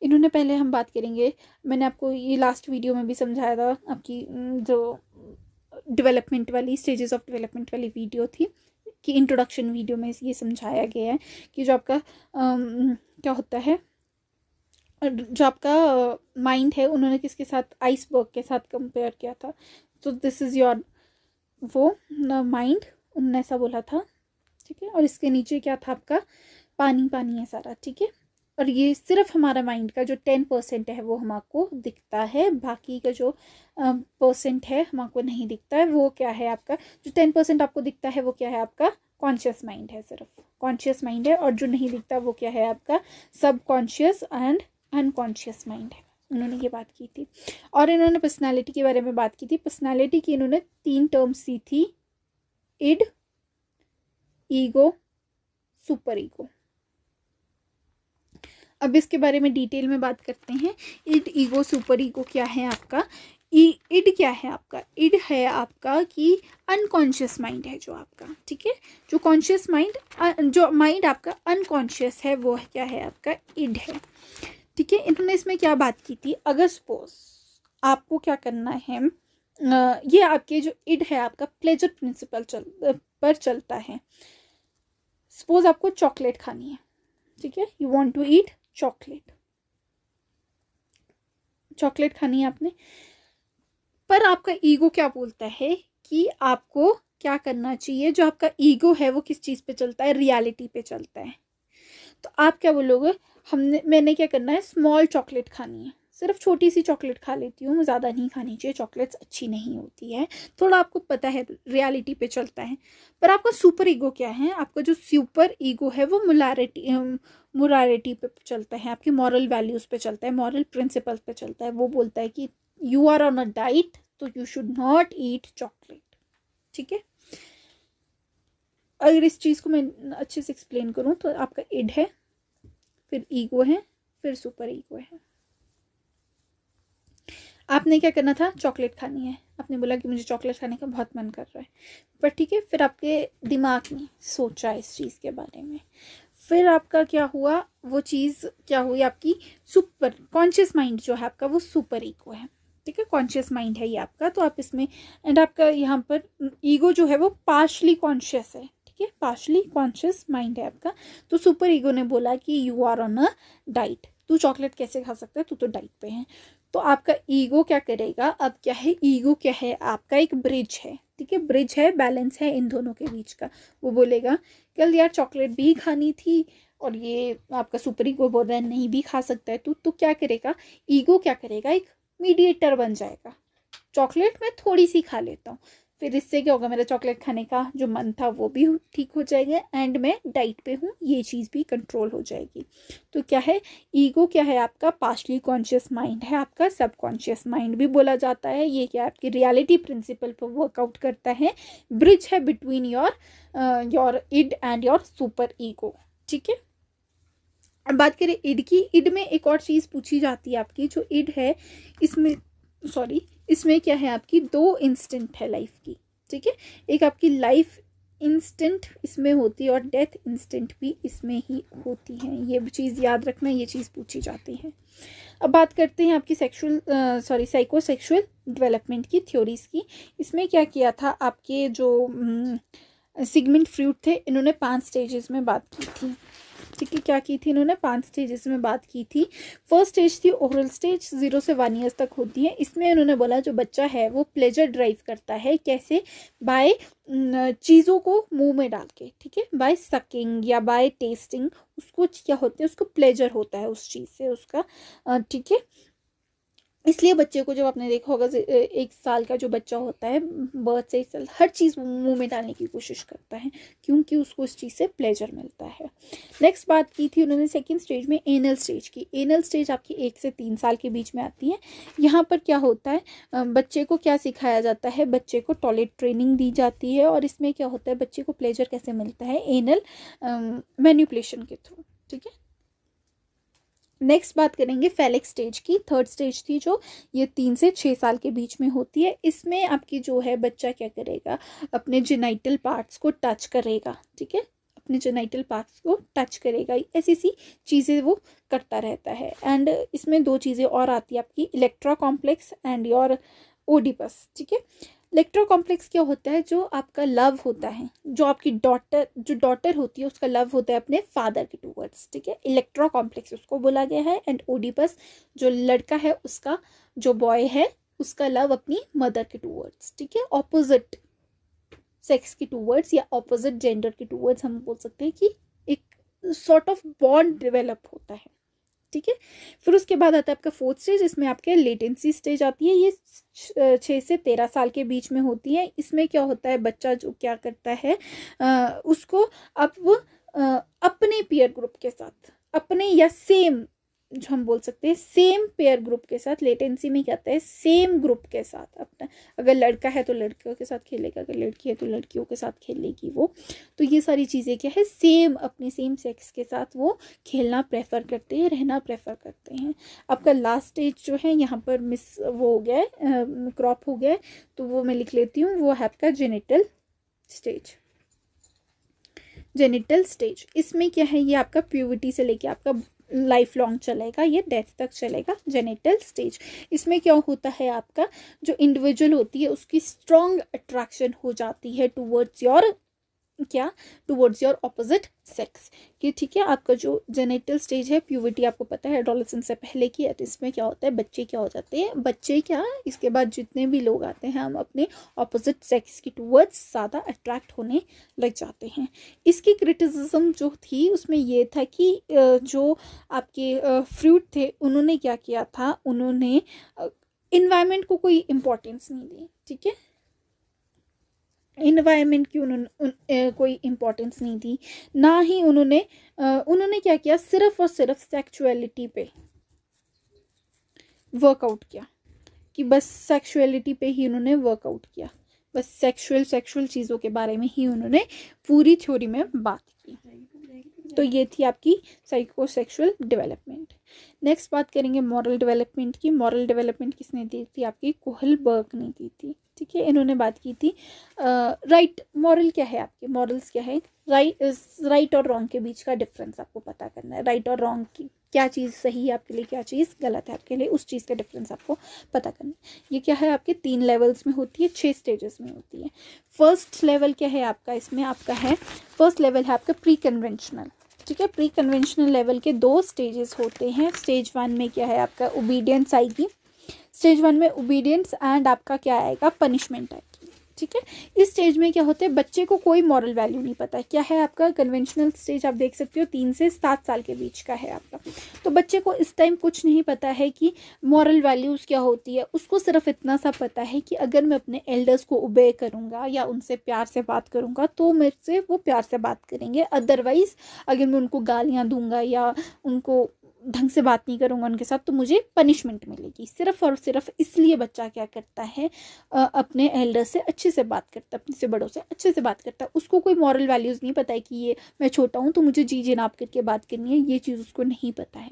इन्होंने पहले हम बात करेंगे मैंने आपको ये लास्ट वीडियो में भी समझाया था आपकी जो डेवलपमेंट वाली स्टेजेस ऑफ डेवलपमेंट वाली वीडियो थी कि इंट्रोडक्शन वीडियो में ये समझाया गया है कि जो आपका आ, क्या होता है जो आपका माइंड है उन्होंने किसके साथ आइसबर्ग के साथ कंपेयर किया था तो दिस इज़ योर वो माइंड उन्होंने ऐसा बोला था ठीक है और इसके नीचे क्या था आपका पानी पानी है सारा ठीक है और ये सिर्फ हमारा माइंड का जो टेन परसेंट है वो हम आपको दिखता है बाकी का जो परसेंट है हम आपको नहीं दिखता है वो क्या है आपका जो टेन परसेंट आपको दिखता है वो क्या है आपका कॉन्शियस माइंड है सिर्फ कॉन्शियस माइंड है और जो नहीं दिखता वो क्या है आपका सब कॉन्शियस एंड अनकॉन्शियस माइंड है उन्होंने ये बात की थी और इन्होंने पर्सनालिटी के बारे में बात की थी पर्सनालिटी की इन्होंने तीन टर्म्स दी थी इड ईगो सुपर ईगो अब इसके बारे में डिटेल में बात करते हैं इड ईगो सुपर ईगो क्या है आपका इड क्या है आपका इड है आपका कि अनकॉन्शियस माइंड है जो आपका ठीक है जो कॉन्शियस माइंड जो माइंड आपका अनकॉन्शियस है वो क्या है आपका इड है ठीक है इन्होंने इसमें क्या बात की थी अगर सपोज आपको क्या करना है ये आपके जो इड है आपका प्लेजर प्रिंसिपल चल पर चलता है सपोज आपको चॉकलेट खानी है ठीक है you want to eat chocolate chocolate खानी है आपने पर आपका ईगो क्या बोलता है कि आपको क्या करना चाहिए जो आपका ईगो है वो किस चीज़ पे चलता है रियलिटी पे चलता है तो आप क्या बोलोगे हमने मैंने क्या करना है स्मॉल चॉकलेट खानी है सिर्फ छोटी सी चॉकलेट खा लेती हूँ ज़्यादा नहीं खानी चाहिए चॉकलेट्स अच्छी नहीं होती है थोड़ा आपको पता है रियलिटी पे चलता है पर आपका सुपर ईगो क्या है आपका जो सुपर ईगो है वो मुलारिटी मुरारिटी पे चलता है आपकी मॉरल वैल्यूज़ पे चलता है मॉरल प्रिंसिपल पे चलता है वो बोलता है कि you are on a diet तो you should not eat chocolate ठीक है अगर इस चीज़ को मैं अच्छे से एक्सप्लेन करूँ तो आपका इड है फिर ईगो है फिर सुपर ईगो है आपने क्या करना था चॉकलेट खानी है आपने बोला कि मुझे चॉकलेट खाने का बहुत मन कर रहा है पर ठीक है फिर आपके दिमाग ने सोचा इस चीज़ के बारे में फिर आपका क्या हुआ वो चीज़ क्या हुई आपकी सुपर कॉन्शियस माइंड जो है आपका वो सुपर ईगो है ठीक है कॉन्शियस माइंड है ये आपका तो आप इसमें एंड आपका यहाँ पर ईगो जो है वो पार्शली कॉन्शियस है ठीक है पार्शली कॉन्शियस माइंड है आपका तो सुपर ईगो ने बोला कि you are on a diet तू चॉकलेट कैसे खा सकता है तू तो डाइट पे है तो आपका ईगो क्या करेगा अब क्या है ईगो क्या है आपका एक ब्रिज है ठीक है ब्रिज है बैलेंस है इन दोनों के बीच का वो बोलेगा कल यार चॉकलेट भी खानी थी और ये आपका सुपर ईगो बोल रहा है नहीं भी खा सकता है तू तो क्या करेगा ईगो क्या करेगा एक मीडिएटर बन जाएगा चॉकलेट मैं थोड़ी सी खा लेता हूँ फिर इससे क्या होगा मेरा चॉकलेट खाने का जो मन था वो भी ठीक हो जाएगा एंड मैं डाइट पे हूँ ये चीज़ भी कंट्रोल हो जाएगी तो क्या है ईगो क्या है आपका पार्शली कॉन्शियस माइंड है आपका सब कॉन्शियस माइंड भी बोला जाता है ये क्या आपकी रियलिटी प्रिंसिपल पर वर्कआउट करता है ब्रिज है between your your id and your super ego ठीक है अब बात करें इड की इड में एक और चीज़ पूछी जाती है आपकी जो इड है इसमें सॉरी इसमें क्या है आपकी दो इंस्टेंट है लाइफ की ठीक है एक आपकी लाइफ इंस्टेंट इसमें होती है और डेथ इंस्टेंट भी इसमें ही होती है ये चीज़ याद रखना ये चीज़ पूछी जाती है अब बात करते हैं आपकी सेक्सुअल सॉरी सेक्शुअल डेवलपमेंट की थ्योरीज़ की इसमें क्या किया था आपके जो सिगमेंट हम्म, फ्रूट थे इन्होंने पांच स्टेजेस में बात की थी ठीक है क्या की थी इन्होंने पांच स्टेजेस में बात की थी फर्स्ट स्टेज थी ओरल स्टेज जीरो से वन ईयर्स तक होती है इसमें इन्होंने बोला जो बच्चा है वो प्लेजर ड्राइव करता है कैसे बाय चीज़ों को मुंह में डाल के ठीक है बाय सकिंग या बाय टेस्टिंग उसको क्या होता है उसको प्लेजर होता है उस चीज़ से उसका ठीक है इसलिए बच्चे को जब आपने देखा होगा एक साल का जो बच्चा होता है बर्थ से साल हर चीज़ मुंह में डालने की कोशिश करता है क्योंकि उसको इस चीज़ से प्लेजर मिलता है नेक्स्ट बात की थी उन्होंने सेकेंड स्टेज में एनल स्टेज की एनल स्टेज आपकी एक से तीन साल के बीच में आती है यहाँ पर क्या होता है बच्चे को क्या सिखाया जाता है बच्चे को टॉयलेट ट्रेनिंग दी जाती है और इसमें क्या होता है बच्चे को प्लेजर कैसे मिलता है एनल मैन्यूपलेशन के थ्रू ठीक है नेक्स्ट बात करेंगे फेलिक स्टेज की थर्ड स्टेज थी जो ये तीन से छः साल के बीच में होती है इसमें आपकी जो है बच्चा क्या करेगा अपने जेनाइटल पार्ट्स को टच करेगा ठीक है अपने जेनाइटल पार्ट्स को टच करेगा ऐसी ऐसी चीज़ें वो करता रहता है एंड इसमें दो चीज़ें और आती है आपकी Electra complex and your Oedipus ठीक है इलेक्ट्रो कॉम्प्लेक्स क्या होता है जो आपका लव होता है जो आपकी डॉटर जो डॉटर होती है उसका लव होता है अपने फादर के टूवर्ड्स ठीक है इलेक्ट्रो कॉम्प्लेक्स उसको बोला गया है एंड ओडिपस जो लड़का है उसका जो बॉय है उसका लव अपनी मदर के टूवर्ड्स ठीक है ऑपोजिट सेक्स के टूवर्ड्स या ऑपोजिट जेंडर के टूवर्ड्स हम बोल सकते हैं कि एक सॉर्ट ऑफ बॉन्ड डिवेलप होता है ठीक है फिर उसके बाद आता है आपका फोर्थ स्टेज इसमें आपके लेटेंसी स्टेज आती है ये छः से तेरह साल के बीच में होती है इसमें क्या होता है बच्चा जो क्या करता है आ, उसको अब अपने पीयर ग्रुप के साथ अपने या सेम जो हम बोल सकते हैं सेम पेयर ग्रुप के साथ लेटेंसी में क्या आता है सेम ग्रुप के साथ अपना अगर लड़का है तो लड़कियों के साथ खेलेगा अगर लड़की है तो लड़कियों के साथ खेलेगी वो तो ये सारी चीज़ें क्या है सेम अपने सेम सेक्स के साथ वो खेलना प्रेफर करते हैं रहना प्रेफर करते हैं आपका लास्ट स्टेज जो है यहाँ पर मिस वो हो गया क्रॉप हो गया तो वो मैं लिख लेती हूँ वो है आपका जेनेटल स्टेज जेनिटल स्टेज इसमें क्या है ये आपका प्योरिटी से लेके आपका लाइफ लॉन्ग चलेगा ये डेथ तक चलेगा जेनेटल स्टेज इसमें क्या होता है आपका जो इंडिविजुअल होती है उसकी स्ट्रॉन्ग अट्रैक्शन हो जाती है टूवर्ड्स योर क्या टूवर्ड्स योर ऑपोजिट सेक्स कि ठीक है आपका जो जेनेटल स्टेज है प्यूविटी आपको पता है एडोलसेंस से पहले की है तो इसमें क्या होता है बच्चे क्या हो जाते हैं बच्चे क्या इसके बाद जितने भी लोग आते हैं हम अपने ऑपोजिट सेक्स की टूवर्ड्स ज़्यादा अट्रैक्ट होने लग जाते हैं इसकी क्रिटिसिज्म जो थी उसमें यह था कि जो आपके फ्रूट थे उन्होंने क्या किया था उन्होंने इन्वायरमेंट को कोई इम्पोर्टेंस नहीं दी ठीक है इन्वायरमेंट की उन्होंने कोई इम्पोर्टेंस नहीं थी ना ही उन्होंने उन्होंने क्या किया सिर्फ और सिर्फ सेक्चुअलिटी पे वर्कआउट किया कि बस सेक्सुअलिटी पे ही उन्होंने वर्कआउट किया बस सेक्सुअल सेक्सुअल चीज़ों के बारे में ही उन्होंने पूरी थ्योरी में बात की तो ये थी आपकी साइकोसेक्सुअल डेवलपमेंट नेक्स्ट बात करेंगे मॉरल डेवलपमेंट की मॉरल डेवलपमेंट किसने दी थी आपकी कोहल बर्ग ने दी थी ठीक है इन्होंने बात की थी राइट मॉरल क्या है आपके मॉरल्स क्या है राइट राइट और रॉन्ग के बीच का डिफरेंस आपको पता करना है राइट और रॉन्ग की क्या चीज़ सही है आपके लिए क्या चीज़ गलत है आपके लिए उस चीज़ का डिफरेंस आपको पता करना है ये क्या है आपके तीन लेवल्स में होती है छः स्टेजेस में होती है फर्स्ट लेवल क्या है आपका इसमें आपका है फर्स्ट लेवल है आपका प्री कन्वेंशनल ठीक है प्री कन्वेंशनल लेवल के दो स्टेजेस होते हैं स्टेज वन में क्या है आपका ओबीडियंस आएगी स्टेज वन में ओबीडियंस एंड आपका क्या आएगा पनिशमेंट आएगा ठीक है इस स्टेज में क्या होता है बच्चे को कोई मॉरल वैल्यू नहीं पता क्या है आपका कन्वेंशनल स्टेज आप देख सकते हो तीन से सात साल के बीच का है आपका तो बच्चे को इस टाइम कुछ नहीं पता है कि मॉरल वैल्यूज़ क्या होती है उसको सिर्फ इतना सा पता है कि अगर मैं अपने एल्डर्स को उबे करूँगा या उनसे प्यार से बात करूँगा तो मेरे से वो प्यार से बात करेंगे अदरवाइज़ अगर मैं उनको गालियाँ दूँगा या उनको ढंग से बात नहीं करूँगा उनके साथ तो मुझे पनिशमेंट मिलेगी सिर्फ और सिर्फ इसलिए बच्चा क्या करता है अपने एल्डर से अच्छे से बात करता है अपने से बड़ों से अच्छे से बात करता है उसको कोई मॉरल वैल्यूज़ नहीं पता है कि ये मैं छोटा हूँ तो मुझे जी जनाब करके बात करनी है ये चीज़ उसको नहीं पता है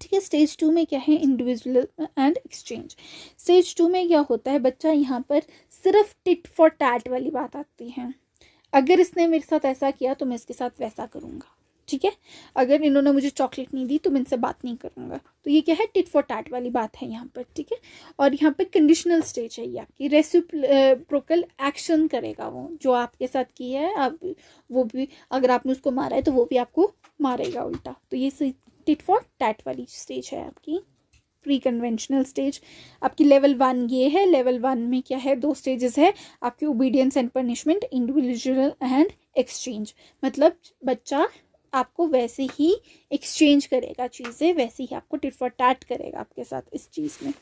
ठीक है स्टेज टू में क्या है individual and exchange stage two में क्या होता है बच्चा यहाँ पर सिर्फ टिट फॉर टैट वाली बात आती है अगर इसने मेरे साथ ऐसा किया तो मैं इसके साथ वैसा करूँगा ठीक है अगर इन्होंने मुझे चॉकलेट नहीं दी तो मैं इनसे बात नहीं करूँगा तो ये क्या है टिट फॉर टैट वाली बात है यहाँ पर ठीक है और यहाँ पर कंडीशनल स्टेज है ये आपकी रेसिप्रोकल एक्शन करेगा वो जो आपके साथ की है आप वो भी अगर आपने उसको मारा है तो वो भी आपको मारेगा उल्टा तो ये टिट फॉर टैट वाली स्टेज है आपकी प्री कन्वेंशनल स्टेज आपकी लेवल वन ये है लेवल वन में क्या है दो स्टेजेस है आपकी obedience and punishment individual and exchange मतलब बच्चा आपको वैसे ही एक्सचेंज करेगा चीज़ें वैसे ही आपको टिट फॉर टैट करेगा आपके साथ इस चीज़ में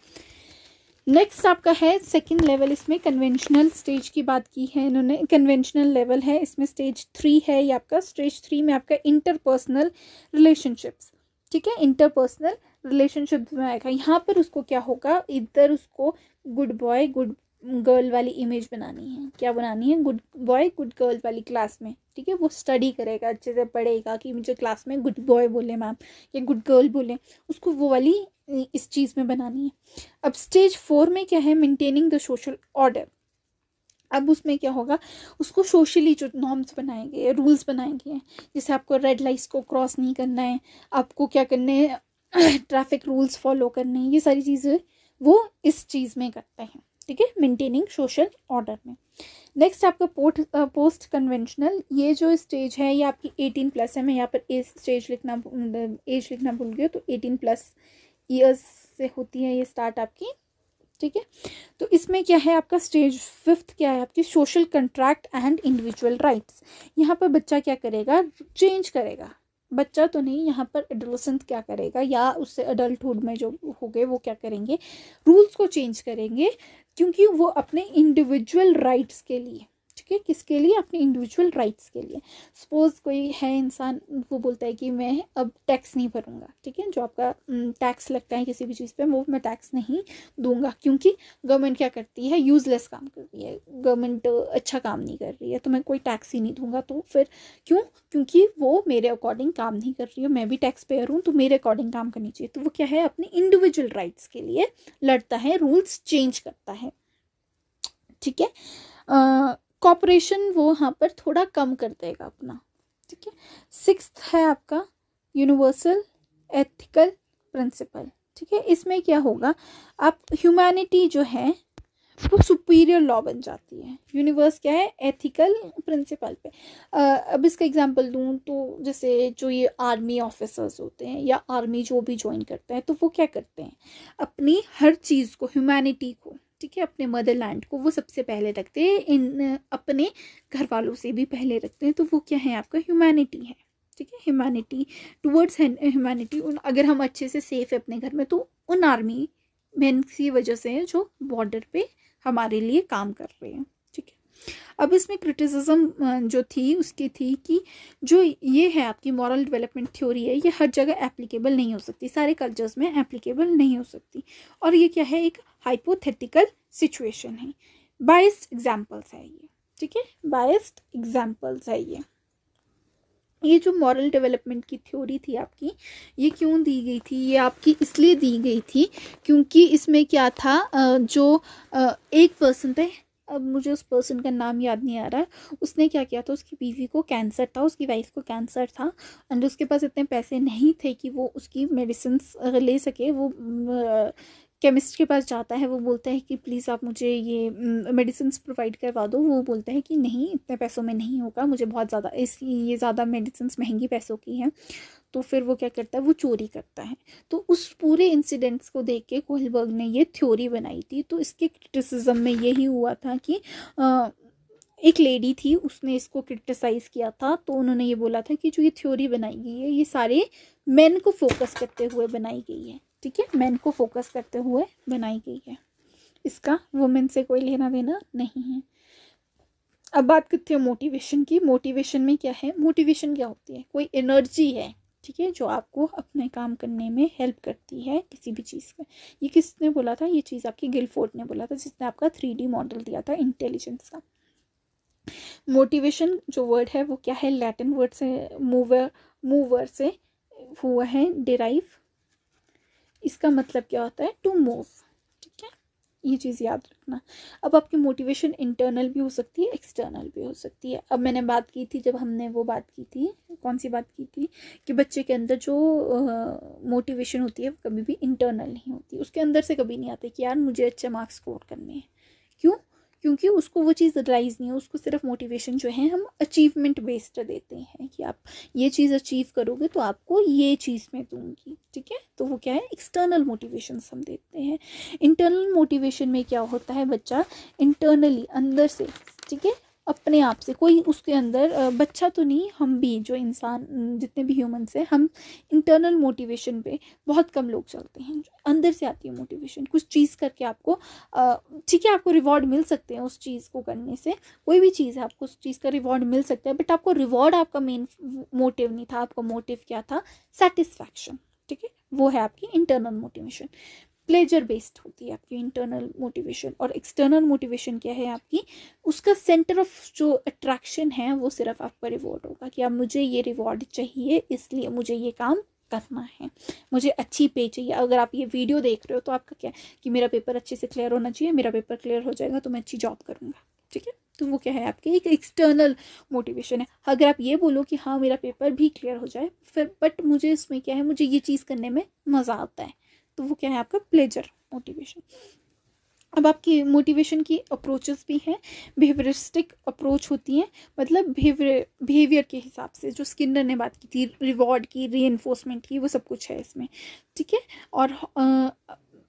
नेक्स्ट आपका है सेकंड लेवल इसमें कन्वेंशनल स्टेज की बात की है इन्होंने कन्वेंशनल लेवल है इसमें स्टेज थ्री है ये आपका स्टेज थ्री में आपका इंटरपर्सनल रिलेशनशिप्स ठीक है इंटरपर्सनल रिलेशनशिप में आएगा यहाँ पर उसको क्या होगा इधर उसको गुड बॉय गुड गर्ल वाली इमेज बनानी है क्या बनानी है गुड बॉय गुड गर्ल वाली क्लास में ठीक है वो स्टडी करेगा अच्छे से पढ़ेगा कि मुझे क्लास में गुड बॉय बोले मैम या गुड गर्ल बोले उसको वो वाली इस चीज़ में बनानी है अब स्टेज फोर में क्या है मेंटेनिंग द सोशल ऑर्डर अब उसमें क्या होगा उसको सोशली जो नॉर्म्स बनाए गए रूल्स बनाए गए जैसे आपको रेड लाइट्स को क्रॉस नहीं करना है आपको क्या करना है ट्रैफिक रूल्स फॉलो करने हैं ये सारी चीज़ें वो इस चीज़ में करते हैं ठीक है मेंटेनिंग सोशल ऑर्डर में नेक्स्ट आपका पोस्ट पोस्ट कन्वेंशनल ये जो स्टेज है ये आपकी एटीन प्लस है मैं यहाँ पर एज स्टेज लिखना एज लिखना भूल गई तो एटीन प्लस ईयर्स से होती है ये स्टार्ट आपकी ठीक है तो इसमें क्या है आपका स्टेज फिफ्थ क्या है आपकी social contract and individual rights यहाँ पर बच्चा क्या करेगा चेंज करेगा बच्चा तो नहीं यहाँ पर एडोलसेंट क्या करेगा या उससे अडल्टुड में जो हो गए वो क्या करेंगे रूल्स को चेंज करेंगे क्योंकि वो अपने इंडिविजुअल राइट्स के लिए है किसके लिए अपने इंडिविजुअल राइट्स के लिए सपोज़ कोई है इंसान वो बोलता है कि मैं अब टैक्स नहीं भरूंगा ठीक है जो आपका टैक्स लगता है किसी भी चीज़ पर वो मैं टैक्स नहीं दूंगा क्योंकि गवर्नमेंट क्या करती है यूज़लेस काम कर रही है गवर्नमेंट अच्छा काम नहीं कर रही है तो मैं कोई टैक्स ही नहीं दूंगा तो फिर क्यों क्योंकि वो मेरे अकॉर्डिंग काम नहीं कर रही है मैं भी टैक्स पेयर हूँ तो मेरे अकॉर्डिंग काम करनी चाहिए तो वो क्या है अपने इंडिविजुअल राइट्स के लिए लड़ता है रूल्स चेंज करता है ठीक है कॉपरेशन वो यहाँ पर थोड़ा कम कर देगा अपना ठीक है सिक्स है आपका यूनिवर्सल एथिकल प्रिंसिपल ठीक है इसमें क्या होगा आप ह्यूमैनिटी जो है वो सुपीरियर लॉ बन जाती है यूनिवर्स क्या है एथिकल प्रिंसिपल पे आ, अब इसका एग्जांपल दूँ तो जैसे जो ये आर्मी ऑफिसर्स होते हैं या आर्मी जो भी ज्वाइन करते हैं तो वो क्या करते हैं अपनी हर चीज़ को ह्यूमैनिटी को ठीक है अपने मदरलैंड को वो सबसे पहले रखते हैं इन अपने घर वालों से भी पहले रखते हैं तो वो क्या है आपका ह्यूमैनिटी है ठीक है ह्यूमैनिटी टूवर्ड्स ह्यूमैनिटी उन अगर हम अच्छे से सेफ है अपने घर में तो उन आर्मी मैन की वजह से जो बॉर्डर पे हमारे लिए काम कर रहे हैं अब इसमें क्रिटिसिज्म जो थी उसकी थी कि जो ये है आपकी मॉरल डेवलपमेंट थ्योरी है ये हर जगह एप्लीकेबल नहीं हो सकती सारे कल्चर्स में एप्लीकेबल नहीं हो सकती और ये क्या है एक हाइपोथेटिकल सिचुएशन है बाइस्ड एग्जाम्पल्स है ये ठीक है बाइस्ड एग्जाम्पल्स है ये ये जो मॉरल डेवलपमेंट की थ्योरी थी आपकी ये क्यों दी गई थी ये आपकी इसलिए दी गई थी क्योंकि इसमें क्या था जो एक पर्सन थे अब मुझे उस पर्सन का नाम याद नहीं आ रहा उसने क्या किया था उसकी बीवी को कैंसर था उसकी वाइफ को कैंसर था एंड उसके पास इतने पैसे नहीं थे कि वो उसकी मेडिसिन ले सके वो केमिस्ट के पास जाता है वो बोलता है कि प्लीज़ आप मुझे ये मेडिसिन प्रोवाइड करवा दो वो बोलता है कि नहीं इतने पैसों में नहीं होगा मुझे बहुत ज़्यादा इस ये ज़्यादा मेडिसिन महंगी पैसों की हैं तो फिर वो क्या करता है वो चोरी करता है तो उस पूरे इंसिडेंट्स को देख के कोहलबर्ग ने ये थ्योरी बनाई थी तो इसके क्रिटिसिज्म में यही हुआ था कि आ, एक लेडी थी उसने इसको क्रिटिसाइज़ किया था तो उन्होंने ये बोला था कि जो ये थ्योरी बनाई गई है ये सारे मेन को फोकस करते हुए बनाई गई है ठीक है मैन को फोकस करते हुए बनाई गई है इसका वुमेन से कोई लेना देना नहीं है अब बात करते हैं मोटिवेशन की मोटिवेशन में क्या है मोटिवेशन क्या होती है कोई एनर्जी है ठीक है जो आपको अपने काम करने में हेल्प करती है किसी भी चीज़ का ये किसने बोला था ये चीज़ आपकी गिलफोर्ड ने बोला था जिसने आपका थ्री डी मॉडल दिया था इंटेलिजेंस का मोटिवेशन जो वर्ड है वो क्या है लैटिन वर्ड से मूवर मूवर से हुआ है डिराइव इसका मतलब क्या होता है टू मूव ठीक है ये चीज़ याद रखना अब आपकी मोटिवेशन इंटरनल भी हो सकती है एक्सटर्नल भी हो सकती है अब मैंने बात की थी जब हमने वो बात की थी कौन सी बात की थी कि बच्चे के अंदर जो मोटिवेशन होती है वो कभी भी इंटरनल नहीं होती उसके अंदर से कभी नहीं आते कि यार मुझे अच्छे मार्क्स स्कोर करने हैं क्यों क्योंकि उसको वो चीज़ रिलाइज़ नहीं है उसको सिर्फ मोटिवेशन जो है हम अचीवमेंट बेस्ड देते हैं कि आप ये चीज़ अचीव करोगे तो आपको ये चीज़ मैं दूंगी ठीक है तो वो क्या है एक्सटर्नल मोटिवेशन हम देते हैं इंटरनल मोटिवेशन में क्या होता है बच्चा इंटरनली अंदर से ठीक है अपने आप से कोई उसके अंदर बच्चा तो नहीं हम भी जो इंसान जितने भी ह्यूमन हैं हम इंटरनल मोटिवेशन पे बहुत कम लोग चलते हैं अंदर से आती है मोटिवेशन कुछ चीज़ करके आपको ठीक है आपको रिवॉर्ड मिल सकते हैं उस चीज़ को करने से कोई भी चीज़ है आपको उस चीज़ का रिवॉर्ड मिल सकता है बट आपको रिवॉर्ड आपका मेन मोटिव नहीं था आपका मोटिव क्या था सेटिस्फैक्शन ठीक है वो है आपकी इंटरनल मोटिवेशन प्लेजर बेस्ड होती है आपकी इंटरनल मोटिवेशन और एक्सटर्नल मोटिवेशन क्या है आपकी उसका सेंटर ऑफ जो अट्रैक्शन है वो सिर्फ आपका रिवॉर्ड होगा कि आप मुझे ये रिवॉर्ड चाहिए इसलिए मुझे ये काम करना है मुझे अच्छी पे चाहिए अगर आप ये वीडियो देख रहे हो तो आपका क्या है कि मेरा पेपर अच्छे से क्लियर होना चाहिए मेरा पेपर क्लियर हो जाएगा तो मैं अच्छी जॉब करूँगा ठीक है तो वो क्या है आपके एक एक्सटर्नल मोटिवेशन है अगर आप ये बोलो कि हाँ मेरा पेपर भी क्लियर हो जाए फिर बट मुझे इसमें क्या है मुझे ये चीज़ करने में मज़ा आता है तो वो क्या है आपका प्लेजर मोटिवेशन अब आपकी मोटिवेशन की अप्रोचेस भी हैं बिहेवियरिस्टिक अप्रोच होती हैं मतलब बिहेवियर बिहेवियर के हिसाब से जो स्किनर ने बात की थी रिवॉर्ड की री की वो सब कुछ है इसमें ठीक है और आ,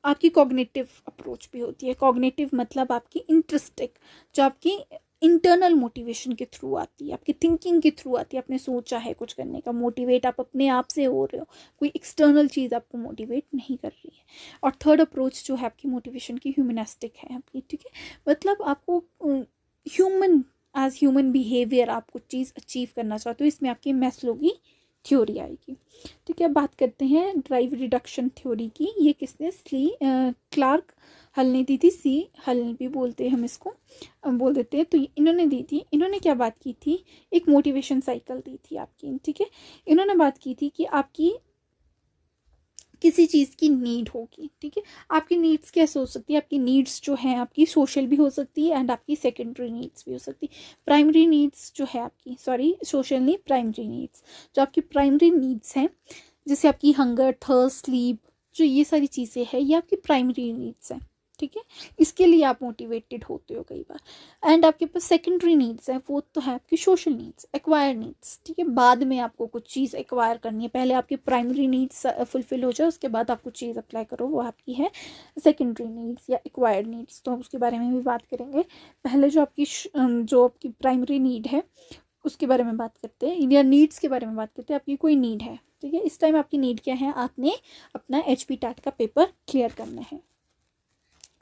आपकी कॉग्नेटिव अप्रोच भी होती है कॉग्नेटिव मतलब आपकी इंटरेस्टिक जो आपकी इंटरनल मोटिवेशन के थ्रू आती है आपकी थिंकिंग के थ्रू आती है आपने सोचा है कुछ करने का मोटिवेट आप अपने आप से हो रहे हो कोई एक्सटर्नल चीज़ आपको मोटिवेट नहीं कर रही है और थर्ड अप्रोच जो है आपकी मोटिवेशन की ह्यूमनिस्टिक है आपकी ठीक है मतलब आपको ह्यूमन एज ह्यूमन बिहेवियर आप कुछ चीज़ अचीव करना चाहते हो इसमें आपकी मैस्लो थ्योरी आएगी ठीक है बात करते हैं ड्राइव रिडक्शन थ्योरी की ये किसने सी क्लार्क हल ने दी थी सी हल भी बोलते हैं हम इसको बोल देते हैं तो इन्होंने दी थी इन्होंने क्या बात की थी एक मोटिवेशन साइकिल दी थी आपकी ठीक है इन्होंने बात की थी कि आपकी किसी चीज़ की नीड होगी ठीक है आपकी नीड्स कैसे हो सकती है आपकी नीड्स जो है आपकी सोशल भी हो सकती है एंड आपकी सेकेंडरी नीड्स भी हो सकती है प्राइमरी नीड्स जो है आपकी सॉरी सोशल नहीं प्राइमरी नीड्स जो आपकी प्राइमरी नीड्स हैं जैसे आपकी हंगर थर्स स्लीप जो ये सारी चीज़ें हैं ये आपकी प्राइमरी नीड्स हैं ठीक है इसके लिए आप मोटिवेटेड होते हो कई बार एंड आपके पास सेकेंडरी नीड्स हैं फोर्थ तो है आपकी सोशल नीड्स एक्वायर नीड्स ठीक है बाद में आपको कुछ चीज़ एक्वायर करनी है पहले आपकी प्राइमरी नीड्स फुलफिल हो जाए उसके बाद आप कुछ चीज़ अप्लाई करो वो आपकी है सेकेंडरी नीड्स या एक्वायर नीड्स तो हम उसके बारे में भी बात करेंगे पहले जो आपकी जो आपकी प्राइमरी नीड है उसके बारे में बात करते हैं या नीड्स के बारे में बात करते हैं आपकी कोई नीड है ठीक है इस टाइम आपकी नीड क्या है आपने अपना एच पी टाट का पेपर क्लियर करना है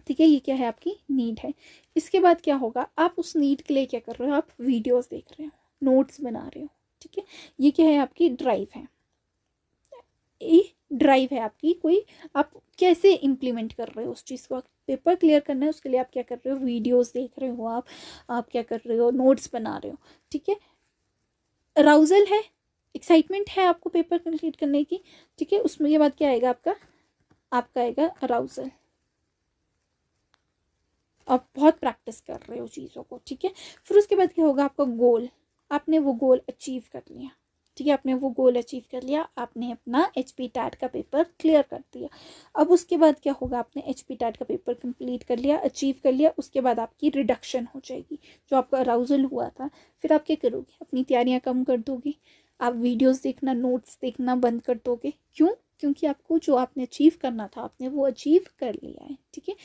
ठीक है ये क्या है आपकी नीड है इसके बाद क्या होगा आप उस नीड के लिए क्या कर रहे हो आप वीडियोस देख रहे हो नोट्स बना रहे हो ठीक है ये क्या है आपकी ड्राइव है ये ड्राइव है आपकी कोई आप कैसे इम्प्लीमेंट कर रहे हो उस चीज़ को आप पेपर क्लियर करना है उसके लिए आप क्या कर रहे हो वीडियोस देख रहे हो आप आप क्या कर रहे हो नोट्स बना रहे हो ठीक है अराउजल है एक्साइटमेंट है आपको पेपर कंप्लीट करने की ठीक है उसमें के बाद क्या आएगा आपका आपका आएगा अराउजल आप बहुत प्रैक्टिस कर रहे हो चीज़ों को ठीक है फिर उसके बाद क्या होगा आपका गोल आपने वो गोल अचीव कर लिया ठीक है आपने वो गोल अचीव कर लिया आपने अपना एच पी टैट का पेपर क्लियर कर दिया अब उसके बाद क्या होगा आपने एच पी टैट का पेपर कंप्लीट कर लिया अचीव कर लिया उसके बाद आपकी रिडक्शन हो जाएगी जो आपका अराउजल हुआ था फिर आप क्या करोगे अपनी तैयारियाँ कम कर दोगे आप वीडियोस देखना नोट्स देखना बंद कर दोगे क्यों क्योंकि आपको जो आपने अचीव करना था आपने वो अचीव कर लिया है ठीक है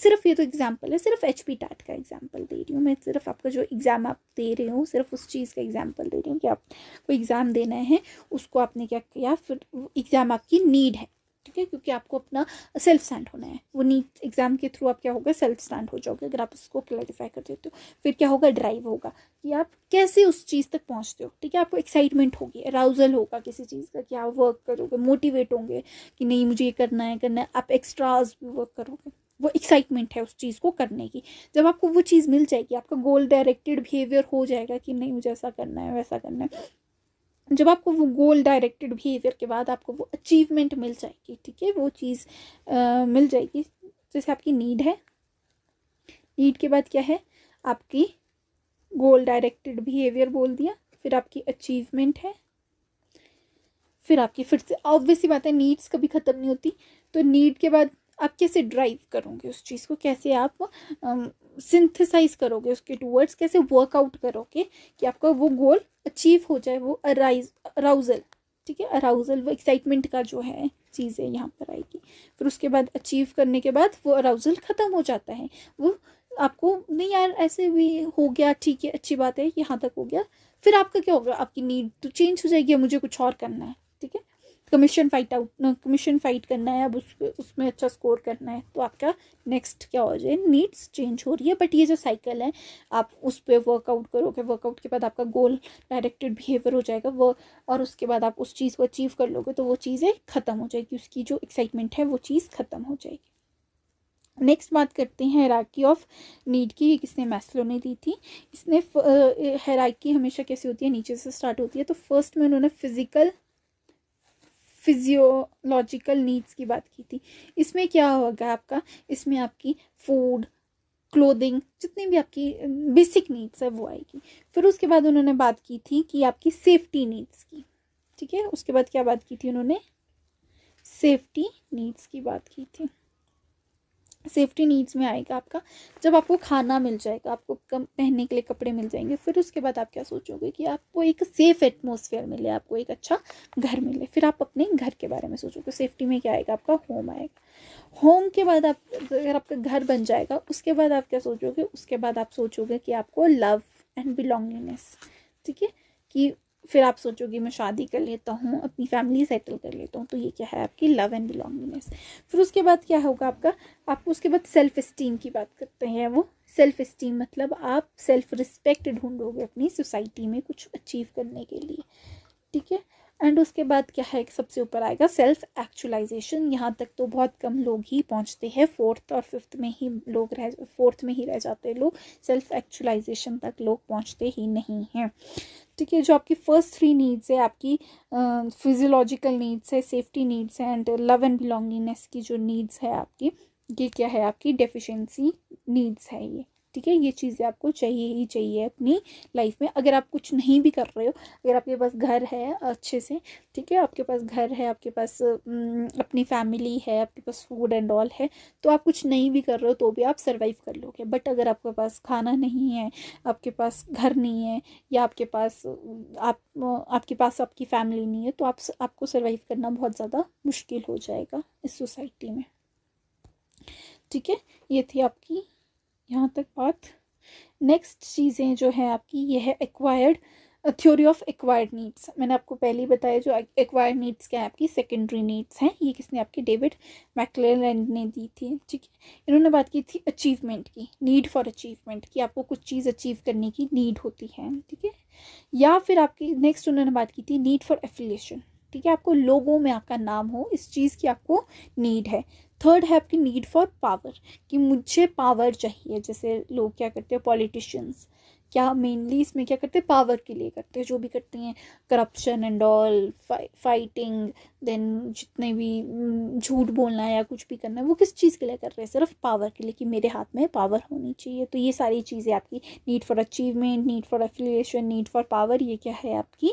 सिर्फ ये तो एग्जाम्पल है सिर्फ एच पी टाट का एग्जाम्पल दे रही हूँ मैं सिर्फ आपका जो एग्ज़ाम आप दे रहे हो सिर्फ उस चीज़ का एग्जाम्पल दे रही हूँ कि आप कोई एग्ज़ाम देना है उसको आपने क्या किया फिर एग्ज़ाम आपकी नीड है ठीक है क्योंकि आपको अपना सेल्फ स्टैंड होना है वो नीट एग्ज़ाम के थ्रू आप क्या होगा सेल्फ स्टैंड हो जाओगे अगर आप उसको क्लैरिफाई कर देते हो फिर क्या होगा ड्राइव होगा कि आप कैसे उस चीज़ तक पहुंचते हो ठीक है आपको एक्साइटमेंट होगी अराउजल होगा किसी चीज़ का कि आप वर्क करोगे मोटिवेट होंगे कि नहीं मुझे ये करना है करना है आप एक्स्ट्राज भी वर्क करोगे वो एक्साइटमेंट है उस चीज़ को करने की जब आपको वो चीज़ मिल जाएगी आपका गोल डायरेक्टेड बिहेवियर हो जाएगा कि नहीं मुझे ऐसा करना है वैसा करना है जब आपको वो गोल डायरेक्टेड बिहेवियर के बाद आपको वो अचीवमेंट मिल जाएगी ठीक है वो चीज़ आ, मिल जाएगी जैसे आपकी नीड है नीड के बाद क्या है आपकी गोल डायरेक्टेड बिहेवियर बोल दिया फिर आपकी अचीवमेंट है फिर आपकी फिर से ऑब्वियसली बात है नीड्स कभी ख़त्म नहीं होती तो नीड के बाद आप कैसे ड्राइव करोगे उस चीज़ को कैसे आप सिंथेसाइज करोगे उसके टूवर्ड्स कैसे वर्कआउट करोगे कि आपका वो गोल अचीव हो जाए वो अराइज अराउजल ठीक है अराउजल वो एक्साइटमेंट का जो है चीज़ें यहाँ पर आएगी फिर उसके बाद अचीव करने के बाद वो अराउजल ख़त्म हो जाता है वो आपको नहीं यार ऐसे भी हो गया ठीक है अच्छी बात है यहाँ तक हो गया फिर आपका क्या होगा आपकी नीड तो चेंज हो जाएगी मुझे कुछ और करना है ठीक है commission fight out commission fight करना है अब उस उसमें अच्छा स्कोर करना है तो आपका नेक्स्ट क्या हो जाए नीड्स चेंज हो रही है बट ये जो साइकिल है आप उस पर वर्कआउट करोगे वर्कआउट के बाद आपका गोल डायरेक्टेड बिहेवियर हो जाएगा वो और उसके बाद आप उस चीज़ को अचीव कर लोगे तो वो चीज़ें ख़त्म हो जाएगी उसकी जो एक्साइटमेंट है वो चीज़ ख़त्म हो जाएगी नेक्स्ट बात करते हैं हैराकी ऑफ नीड की किसने मैस्लो ने दी थी इसने हैराकी हमेशा कैसे होती है नीचे से स्टार्ट होती है तो फर्स्ट में उन्होंने फिजिकल फिजियोलॉजिकल नीड्स की बात की थी इसमें क्या होगा आपका इसमें आपकी फूड क्लोदिंग जितनी भी आपकी बेसिक नीड्स है वो आएगी फिर उसके बाद उन्होंने बात की थी कि आपकी सेफ्टी नीड्स की ठीक है उसके बाद क्या बात की थी उन्होंने सेफ्टी नीड्स की बात की थी सेफ्टी नीड्स में आएगा आपका जब आपको खाना मिल जाएगा आपको कम पहनने के लिए कपड़े मिल जाएंगे फिर उसके बाद आप क्या सोचोगे कि आपको एक सेफ एटमोसफेयर मिले आपको एक अच्छा घर मिले फिर आप अपने घर के बारे में सोचोगे सेफ्टी में क्या आएगा आपका होम आएगा होम के बाद आप अगर आपका घर बन जाएगा उसके बाद आप क्या सोचोगे उसके बाद आप सोचोगे कि आपको लव एंड बिलोंगिंगनेस ठीक है कि फिर आप सोचोगे मैं शादी कर लेता हूँ अपनी फैमिली सेटल कर लेता हूँ तो ये क्या है आपकी लव एंड बिलोंगिंगनेस फिर उसके बाद क्या होगा आपका आपको उसके बाद सेल्फ इस्टीम की बात करते हैं वो सेल्फ इस्टीम मतलब आप सेल्फ रिस्पेक्ट ढूंढोगे अपनी सोसाइटी में कुछ अचीव करने के लिए ठीक है एंड उसके बाद क्या है सबसे ऊपर आएगा सेल्फ एक्चुअलाइजेशन यहाँ तक तो बहुत कम लोग ही पहुँचते हैं फोर्थ और फिफ्थ में ही लोग रह फोर्थ में ही रह जाते हैं लोग सेल्फ एक्चुअलाइजेशन तक लोग पहुँचते ही नहीं हैं ठीक है जो आपकी फ़र्स्ट थ्री नीड्स है आपकी फिजियोलॉजिकल नीड्स है सेफ्टी नीड्स है एंड लव एंड बिलोंगिंगनेस की जो नीड्स है आपकी ये क्या है आपकी डेफिशिएंसी नीड्स है ये ठीक है ये चीज़ें आपको चाहिए ही चाहिए अपनी लाइफ में अगर आप कुछ नहीं भी कर रहे हो अगर आपके पास घर है अच्छे से ठीक है आपके पास घर है आपके पास अपनी फैमिली है आपके पास फूड एंड ऑल है तो आप कुछ नहीं भी कर रहे हो तो भी आप सर्वाइव कर लोगे बट अगर आपके पास खाना नहीं है आपके पास घर नहीं है या आपके पास आप आपके पास आपकी फैमिली नहीं है तो आप आपको सर्वाइव करना बहुत ज़्यादा मुश्किल हो जाएगा इस सोसाइटी में ठीक है ये थी आपकी यहाँ तक बात नेक्स्ट चीज़ें जो है आपकी ये है acquired theory of acquired needs मैंने आपको पहले ही बताया जो एक्वायर्ड नीड्स क्या है आपकी सेकेंडरी नीड्स हैं ये किसने आपकी डेविड मैकलेलैंड ने दी थी ठीक है इन्होंने बात की थी अचीवमेंट की नीड फॉर अचीवमेंट कि आपको कुछ चीज़ अचीव करने की नीड होती है ठीक है या फिर आपकी नेक्स्ट उन्होंने बात की थी नीड फॉर एफिलिएशन ठीक है आपको लोगों में आपका नाम हो इस चीज़ की आपको नीड है थर्ड है आपकी नीड फॉर पावर कि मुझे पावर चाहिए जैसे लोग क्या करते हैं पॉलिटिशियंस क्या मेनली इसमें क्या करते हैं पावर के लिए करते हैं जो भी करते हैं corruption and all fighting then जितने भी झूठ बोलना है या कुछ भी करना है वो किस चीज़ के लिए कर रहे हैं सिर्फ पावर के लिए कि मेरे हाथ में पावर होनी चाहिए तो ये सारी चीज़ें आपकी need for achievement need for affiliation need for power ये क्या है आपकी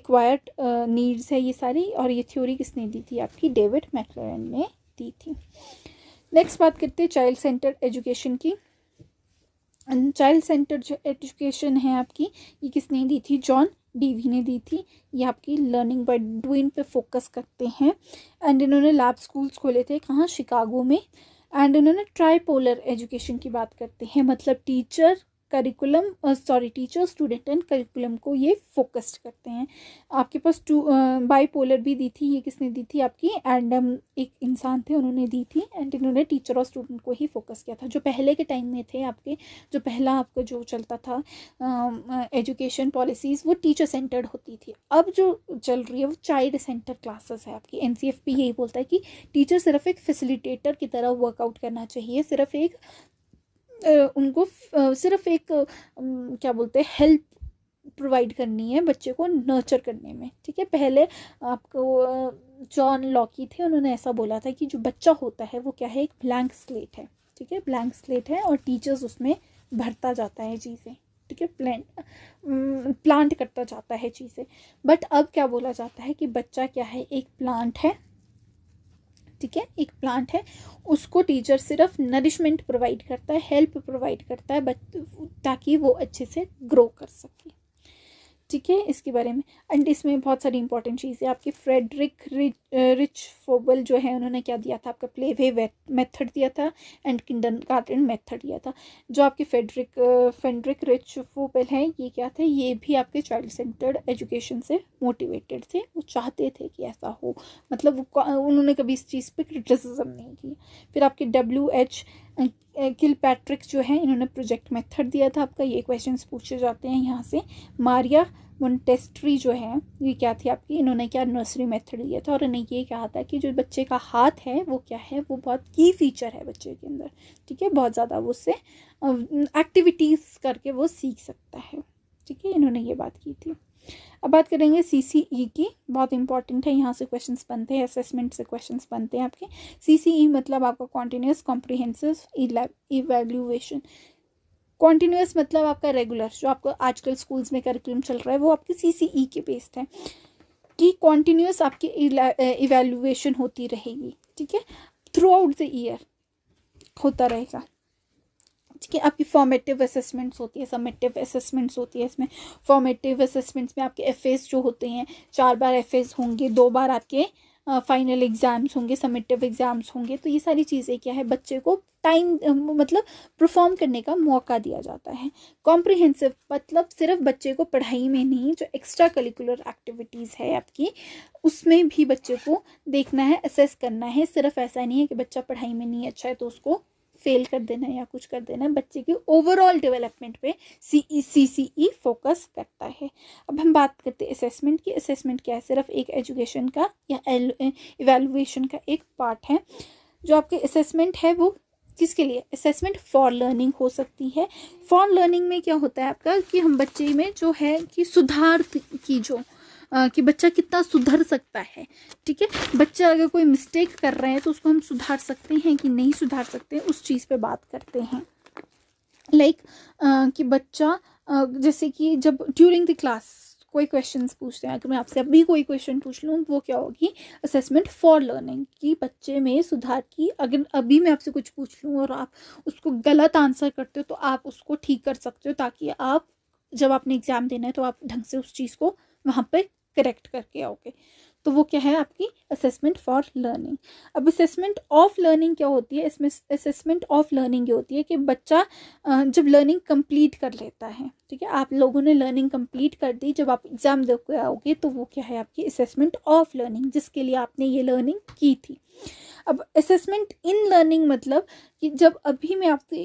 एक्वायर्ड नीड्स है ये सारी और ये थ्योरी किसने दी थी आपकी डेविड मैकलरन ने दी थी नेक्स्ट बात करते हैं चाइल्ड सेंटर एजुकेशन की चाइल्ड सेंटर जो एजुकेशन है आपकी ये किसने दी थी जॉन डीवी ने दी थी ये आपकी लर्निंग बाय डूइंग पे फोकस करते हैं एंड इन्होंने लैब स्कूल्स खोले थे कहाँ शिकागो में एंड इन्होंने पोलर एजुकेशन की बात करते हैं मतलब teacher curriculum sorry teacher student and curriculum को ये फोकस्ड करते हैं आपके पास टू बाईपोलर uh, भी दी थी ये किसने दी थी आपकी एंडम एक इंसान थे उन्होंने दी थी एंड इन्होंने टीचर और स्टूडेंट को ही फोकस किया था जो पहले के टाइम में थे आपके जो पहला आपका जो चलता था एजुकेशन um, पॉलिसीज़ uh, वो टीचर सेंटर्ड होती थी अब जो चल रही है वो चाइल्ड सेंटर क्लासेस है आपकी एन यही बोलता है कि टीचर सिर्फ एक फैसिलिटेटर की तरह वर्कआउट करना चाहिए सिर्फ एक उनको सिर्फ एक क्या बोलते हैं हेल्प प्रोवाइड करनी है बच्चे को नर्चर करने में ठीक है पहले आपको जॉन लॉकी थे उन्होंने ऐसा बोला था कि जो बच्चा होता है वो क्या है एक ब्लैंक स्लेट है ठीक है ब्लैंक स्लेट है और टीचर्स उसमें भरता जाता है चीज़ें ठीक है प्लान प्लांट करता जाता है चीज़ें बट अब क्या बोला जाता है कि बच्चा क्या है एक प्लांट है ठीक है एक प्लांट है उसको टीचर सिर्फ नरिशमेंट प्रोवाइड करता है हेल्प प्रोवाइड करता है ताकि वो अच्छे से ग्रो कर सके ठीक है इसके बारे में एंड इसमें बहुत सारी इंपॉर्टेंट चीज़ है आपके फ्रेडरिक रिच रिच फोबल जो है उन्होंने क्या दिया था आपका प्ले वे मेथड दिया था एंड किंडन गार्डन मेथड दिया था जो आपके फेडरिक फेडरिक रिच फोबल हैं ये क्या थे ये भी आपके चाइल्ड सेंटर्ड एजुकेशन से मोटिवेटेड थे वो चाहते थे कि ऐसा हो मतलब उन्होंने कभी इस चीज़ पर क्रिटिसिज्म नहीं किया फिर आपके डब्ल्यू एच किल पैट्रिक जो है इन्होंने प्रोजेक्ट मेथड दिया था आपका ये क्वेश्चन पूछे जाते हैं यहाँ से मारिया मोन्टेस्ट्री जो है ये क्या थी आपकी इन्होंने क्या नर्सरी मेथड दिया था और इन्हें ये कहा था कि जो बच्चे का हाथ है वो क्या है वो बहुत की फीचर है बच्चे के अंदर ठीक है बहुत ज़्यादा वो उससे एक्टिविटीज़ करके वो सीख सकता है ठीक है इन्होंने ये बात की थी अब बात करेंगे सी सी ई की बहुत इंपॉर्टेंट है यहाँ से क्वेश्चंस बनते हैं असेसमेंट से क्वेश्चंस बनते हैं आपके सी सी ई मतलब आपका कॉन्टीन्यूस कॉम्प्रिहेंसिव इवेल्यूएशन कॉन्टीन्यूस मतलब आपका रेगुलर जो आपको आजकल स्कूल्स में करिकुलम चल रहा है वो आपके सी सी ई के बेस्ड है कि कॉन्टीन्यूस आपकी इवेल्यूएशन होती रहेगी ठीक है थ्रू आउट द ईयर होता रहेगा कि आपकी फॉर्मेटिव असेसमेंट्स होती है सबमेटिव असेसमेंट्स होती है इसमें फॉर्मेटिव असेसमेंट्स में आपके एफ जो होते हैं चार बार एफ होंगे दो बार आपके फाइनल एग्ज़ाम्स होंगे सबमिटिव एग्ज़ाम्स होंगे तो ये सारी चीज़ें क्या है बच्चे को टाइम मतलब परफॉर्म करने का मौका दिया जाता है कॉम्प्रिहेंसिव मतलब सिर्फ बच्चे को पढ़ाई में नहीं जो एक्स्ट्रा करिकुलर एक्टिविटीज़ है आपकी उसमें भी बच्चे को देखना है असेस करना है सिर्फ ऐसा नहीं है कि बच्चा पढ़ाई में नहीं अच्छा है तो उसको फेल कर देना या कुछ कर देना बच्चे की ओवरऑल डेवलपमेंट पे सी ई सी सी ई फोकस करता है अब हम बात करते हैं असेसमेंट की असेसमेंट क्या है सिर्फ एक एजुकेशन का या इवेलुएशन का एक पार्ट है जो आपके असेसमेंट है वो किसके लिए असेसमेंट फॉर लर्निंग हो सकती है फॉर लर्निंग में क्या होता है आपका कि हम बच्चे में जो है कि सुधार की जो कि बच्चा कितना सुधर सकता है ठीक है बच्चा अगर कोई मिस्टेक कर रहे हैं तो उसको हम सुधार सकते हैं कि नहीं सुधार सकते हैं उस चीज़ पे बात करते हैं लाइक like, कि बच्चा जैसे कि जब ड्यूरिंग द क्लास कोई क्वेश्चन पूछते हैं अगर मैं आपसे अभी कोई क्वेश्चन पूछ लूँ वो क्या होगी असेसमेंट फॉर लर्निंग कि बच्चे में सुधार की अगर अभी मैं आपसे कुछ पूछ लूँ और आप उसको गलत आंसर करते हो तो आप उसको ठीक कर सकते हो ताकि आप जब आपने एग्ज़ाम देना है तो आप ढंग से उस चीज़ को वहाँ पर करेक्ट करके आओगे तो वो क्या है आपकी असेसमेंट फॉर लर्निंग अब असेसमेंट ऑफ लर्निंग क्या होती है इसमें असेसमेंट ऑफ लर्निंग ये होती है कि बच्चा जब लर्निंग कंप्लीट कर लेता है ठीक है आप लोगों ने लर्निंग कंप्लीट कर दी जब आप एग्ज़ाम दे आओगे तो वो क्या है आपकी असेसमेंट ऑफ लर्निंग जिसके लिए आपने ये लर्निंग की थी अब असेसमेंट इन लर्निंग मतलब कि जब अभी मैं आपको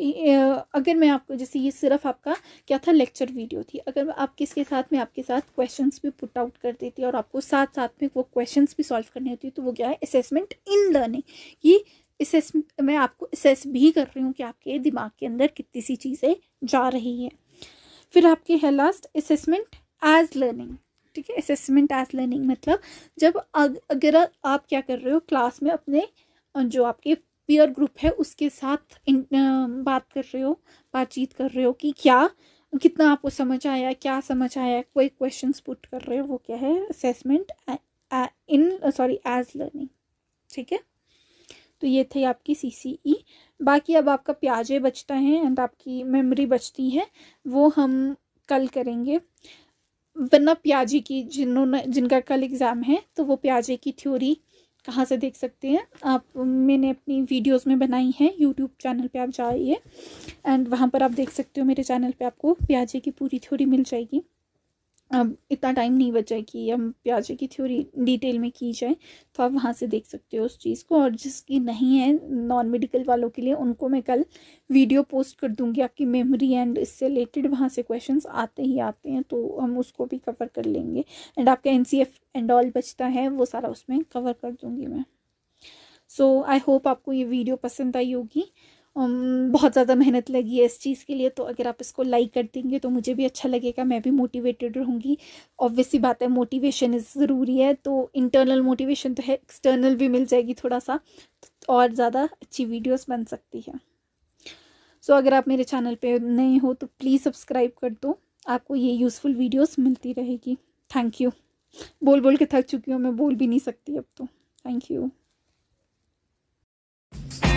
अगर मैं आपको जैसे ये सिर्फ आपका क्या था लेक्चर वीडियो थी अगर आप किसके साथ में आपके साथ क्वेश्चंस भी पुट आउट कर देती है और आपको साथ साथ में वो क्वेश्चंस भी सॉल्व करने होती है तो वो क्या है असेसमेंट इन लर्निंग कि इसेस मैं आपको असेस भी कर रही हूँ कि आपके दिमाग के अंदर कितनी सी चीज़ें जा रही हैं फिर आपके है लास्ट असेसमेंट एज लर्निंग ठीक है असेसमेंट एज लर्निंग मतलब जब अगर आप क्या कर रहे हो क्लास में अपने जो आपके पीयर ग्रुप है उसके साथ इन, बात कर रहे हो बातचीत कर रहे हो कि क्या कितना आपको समझ आया क्या समझ आया कोई क्वेश्चन पुट कर रहे हो वो क्या है assessment in sorry as learning ठीक है तो ये थे आपकी सी सी ई बाकी अब आपका प्याजे बचता है एंड आपकी मेमोरी बचती है वो हम कल करेंगे वरना प्याजे की जिन्होंने जिनका कल एग्ज़ाम है तो वो प्याजे की थ्योरी कहाँ से देख सकते हैं आप मैंने अपनी वीडियोस में बनाई हैं यूट्यूब चैनल पे आप जाइए एंड वहाँ पर आप देख सकते हो मेरे चैनल पे आपको प्याजे की पूरी थ्योरी मिल जाएगी अब इतना टाइम नहीं बचा है कि हम प्याजे की थ्योरी डिटेल में की जाए तो आप वहाँ से देख सकते हो उस चीज़ को और जिसकी नहीं है नॉन मेडिकल वालों के लिए उनको मैं कल वीडियो पोस्ट कर दूँगी आपकी मेमोरी एंड इससे रिलेटेड वहाँ से क्वेश्चन आते ही आते हैं तो हम उसको भी कवर कर लेंगे एंड आपका N C F and all बचता है वो सारा उसमें कवर कर दूँगी मैं सो आई होप आपको ये वीडियो पसंद आई होगी बहुत ज़्यादा मेहनत लगी है इस चीज़ के लिए तो अगर आप इसको लाइक कर देंगे तो मुझे भी अच्छा लगेगा मैं भी मोटिवेटेड रहूँगी ऑब्वियसली बात है मोटिवेशन इज़ ज़रूरी है तो इंटरनल मोटिवेशन तो है एक्सटर्नल भी मिल जाएगी थोड़ा सा और ज़्यादा अच्छी वीडियोज़ बन सकती है सो so, अगर आप मेरे चैनल पर नए हो तो प्लीज़ सब्सक्राइब कर दो आपको ये यूज़फुल वीडियोज़ मिलती रहेगी थैंक यू बोल बोल के थक चुकी हूँ मैं बोल भी नहीं सकती अब तो थैंक यू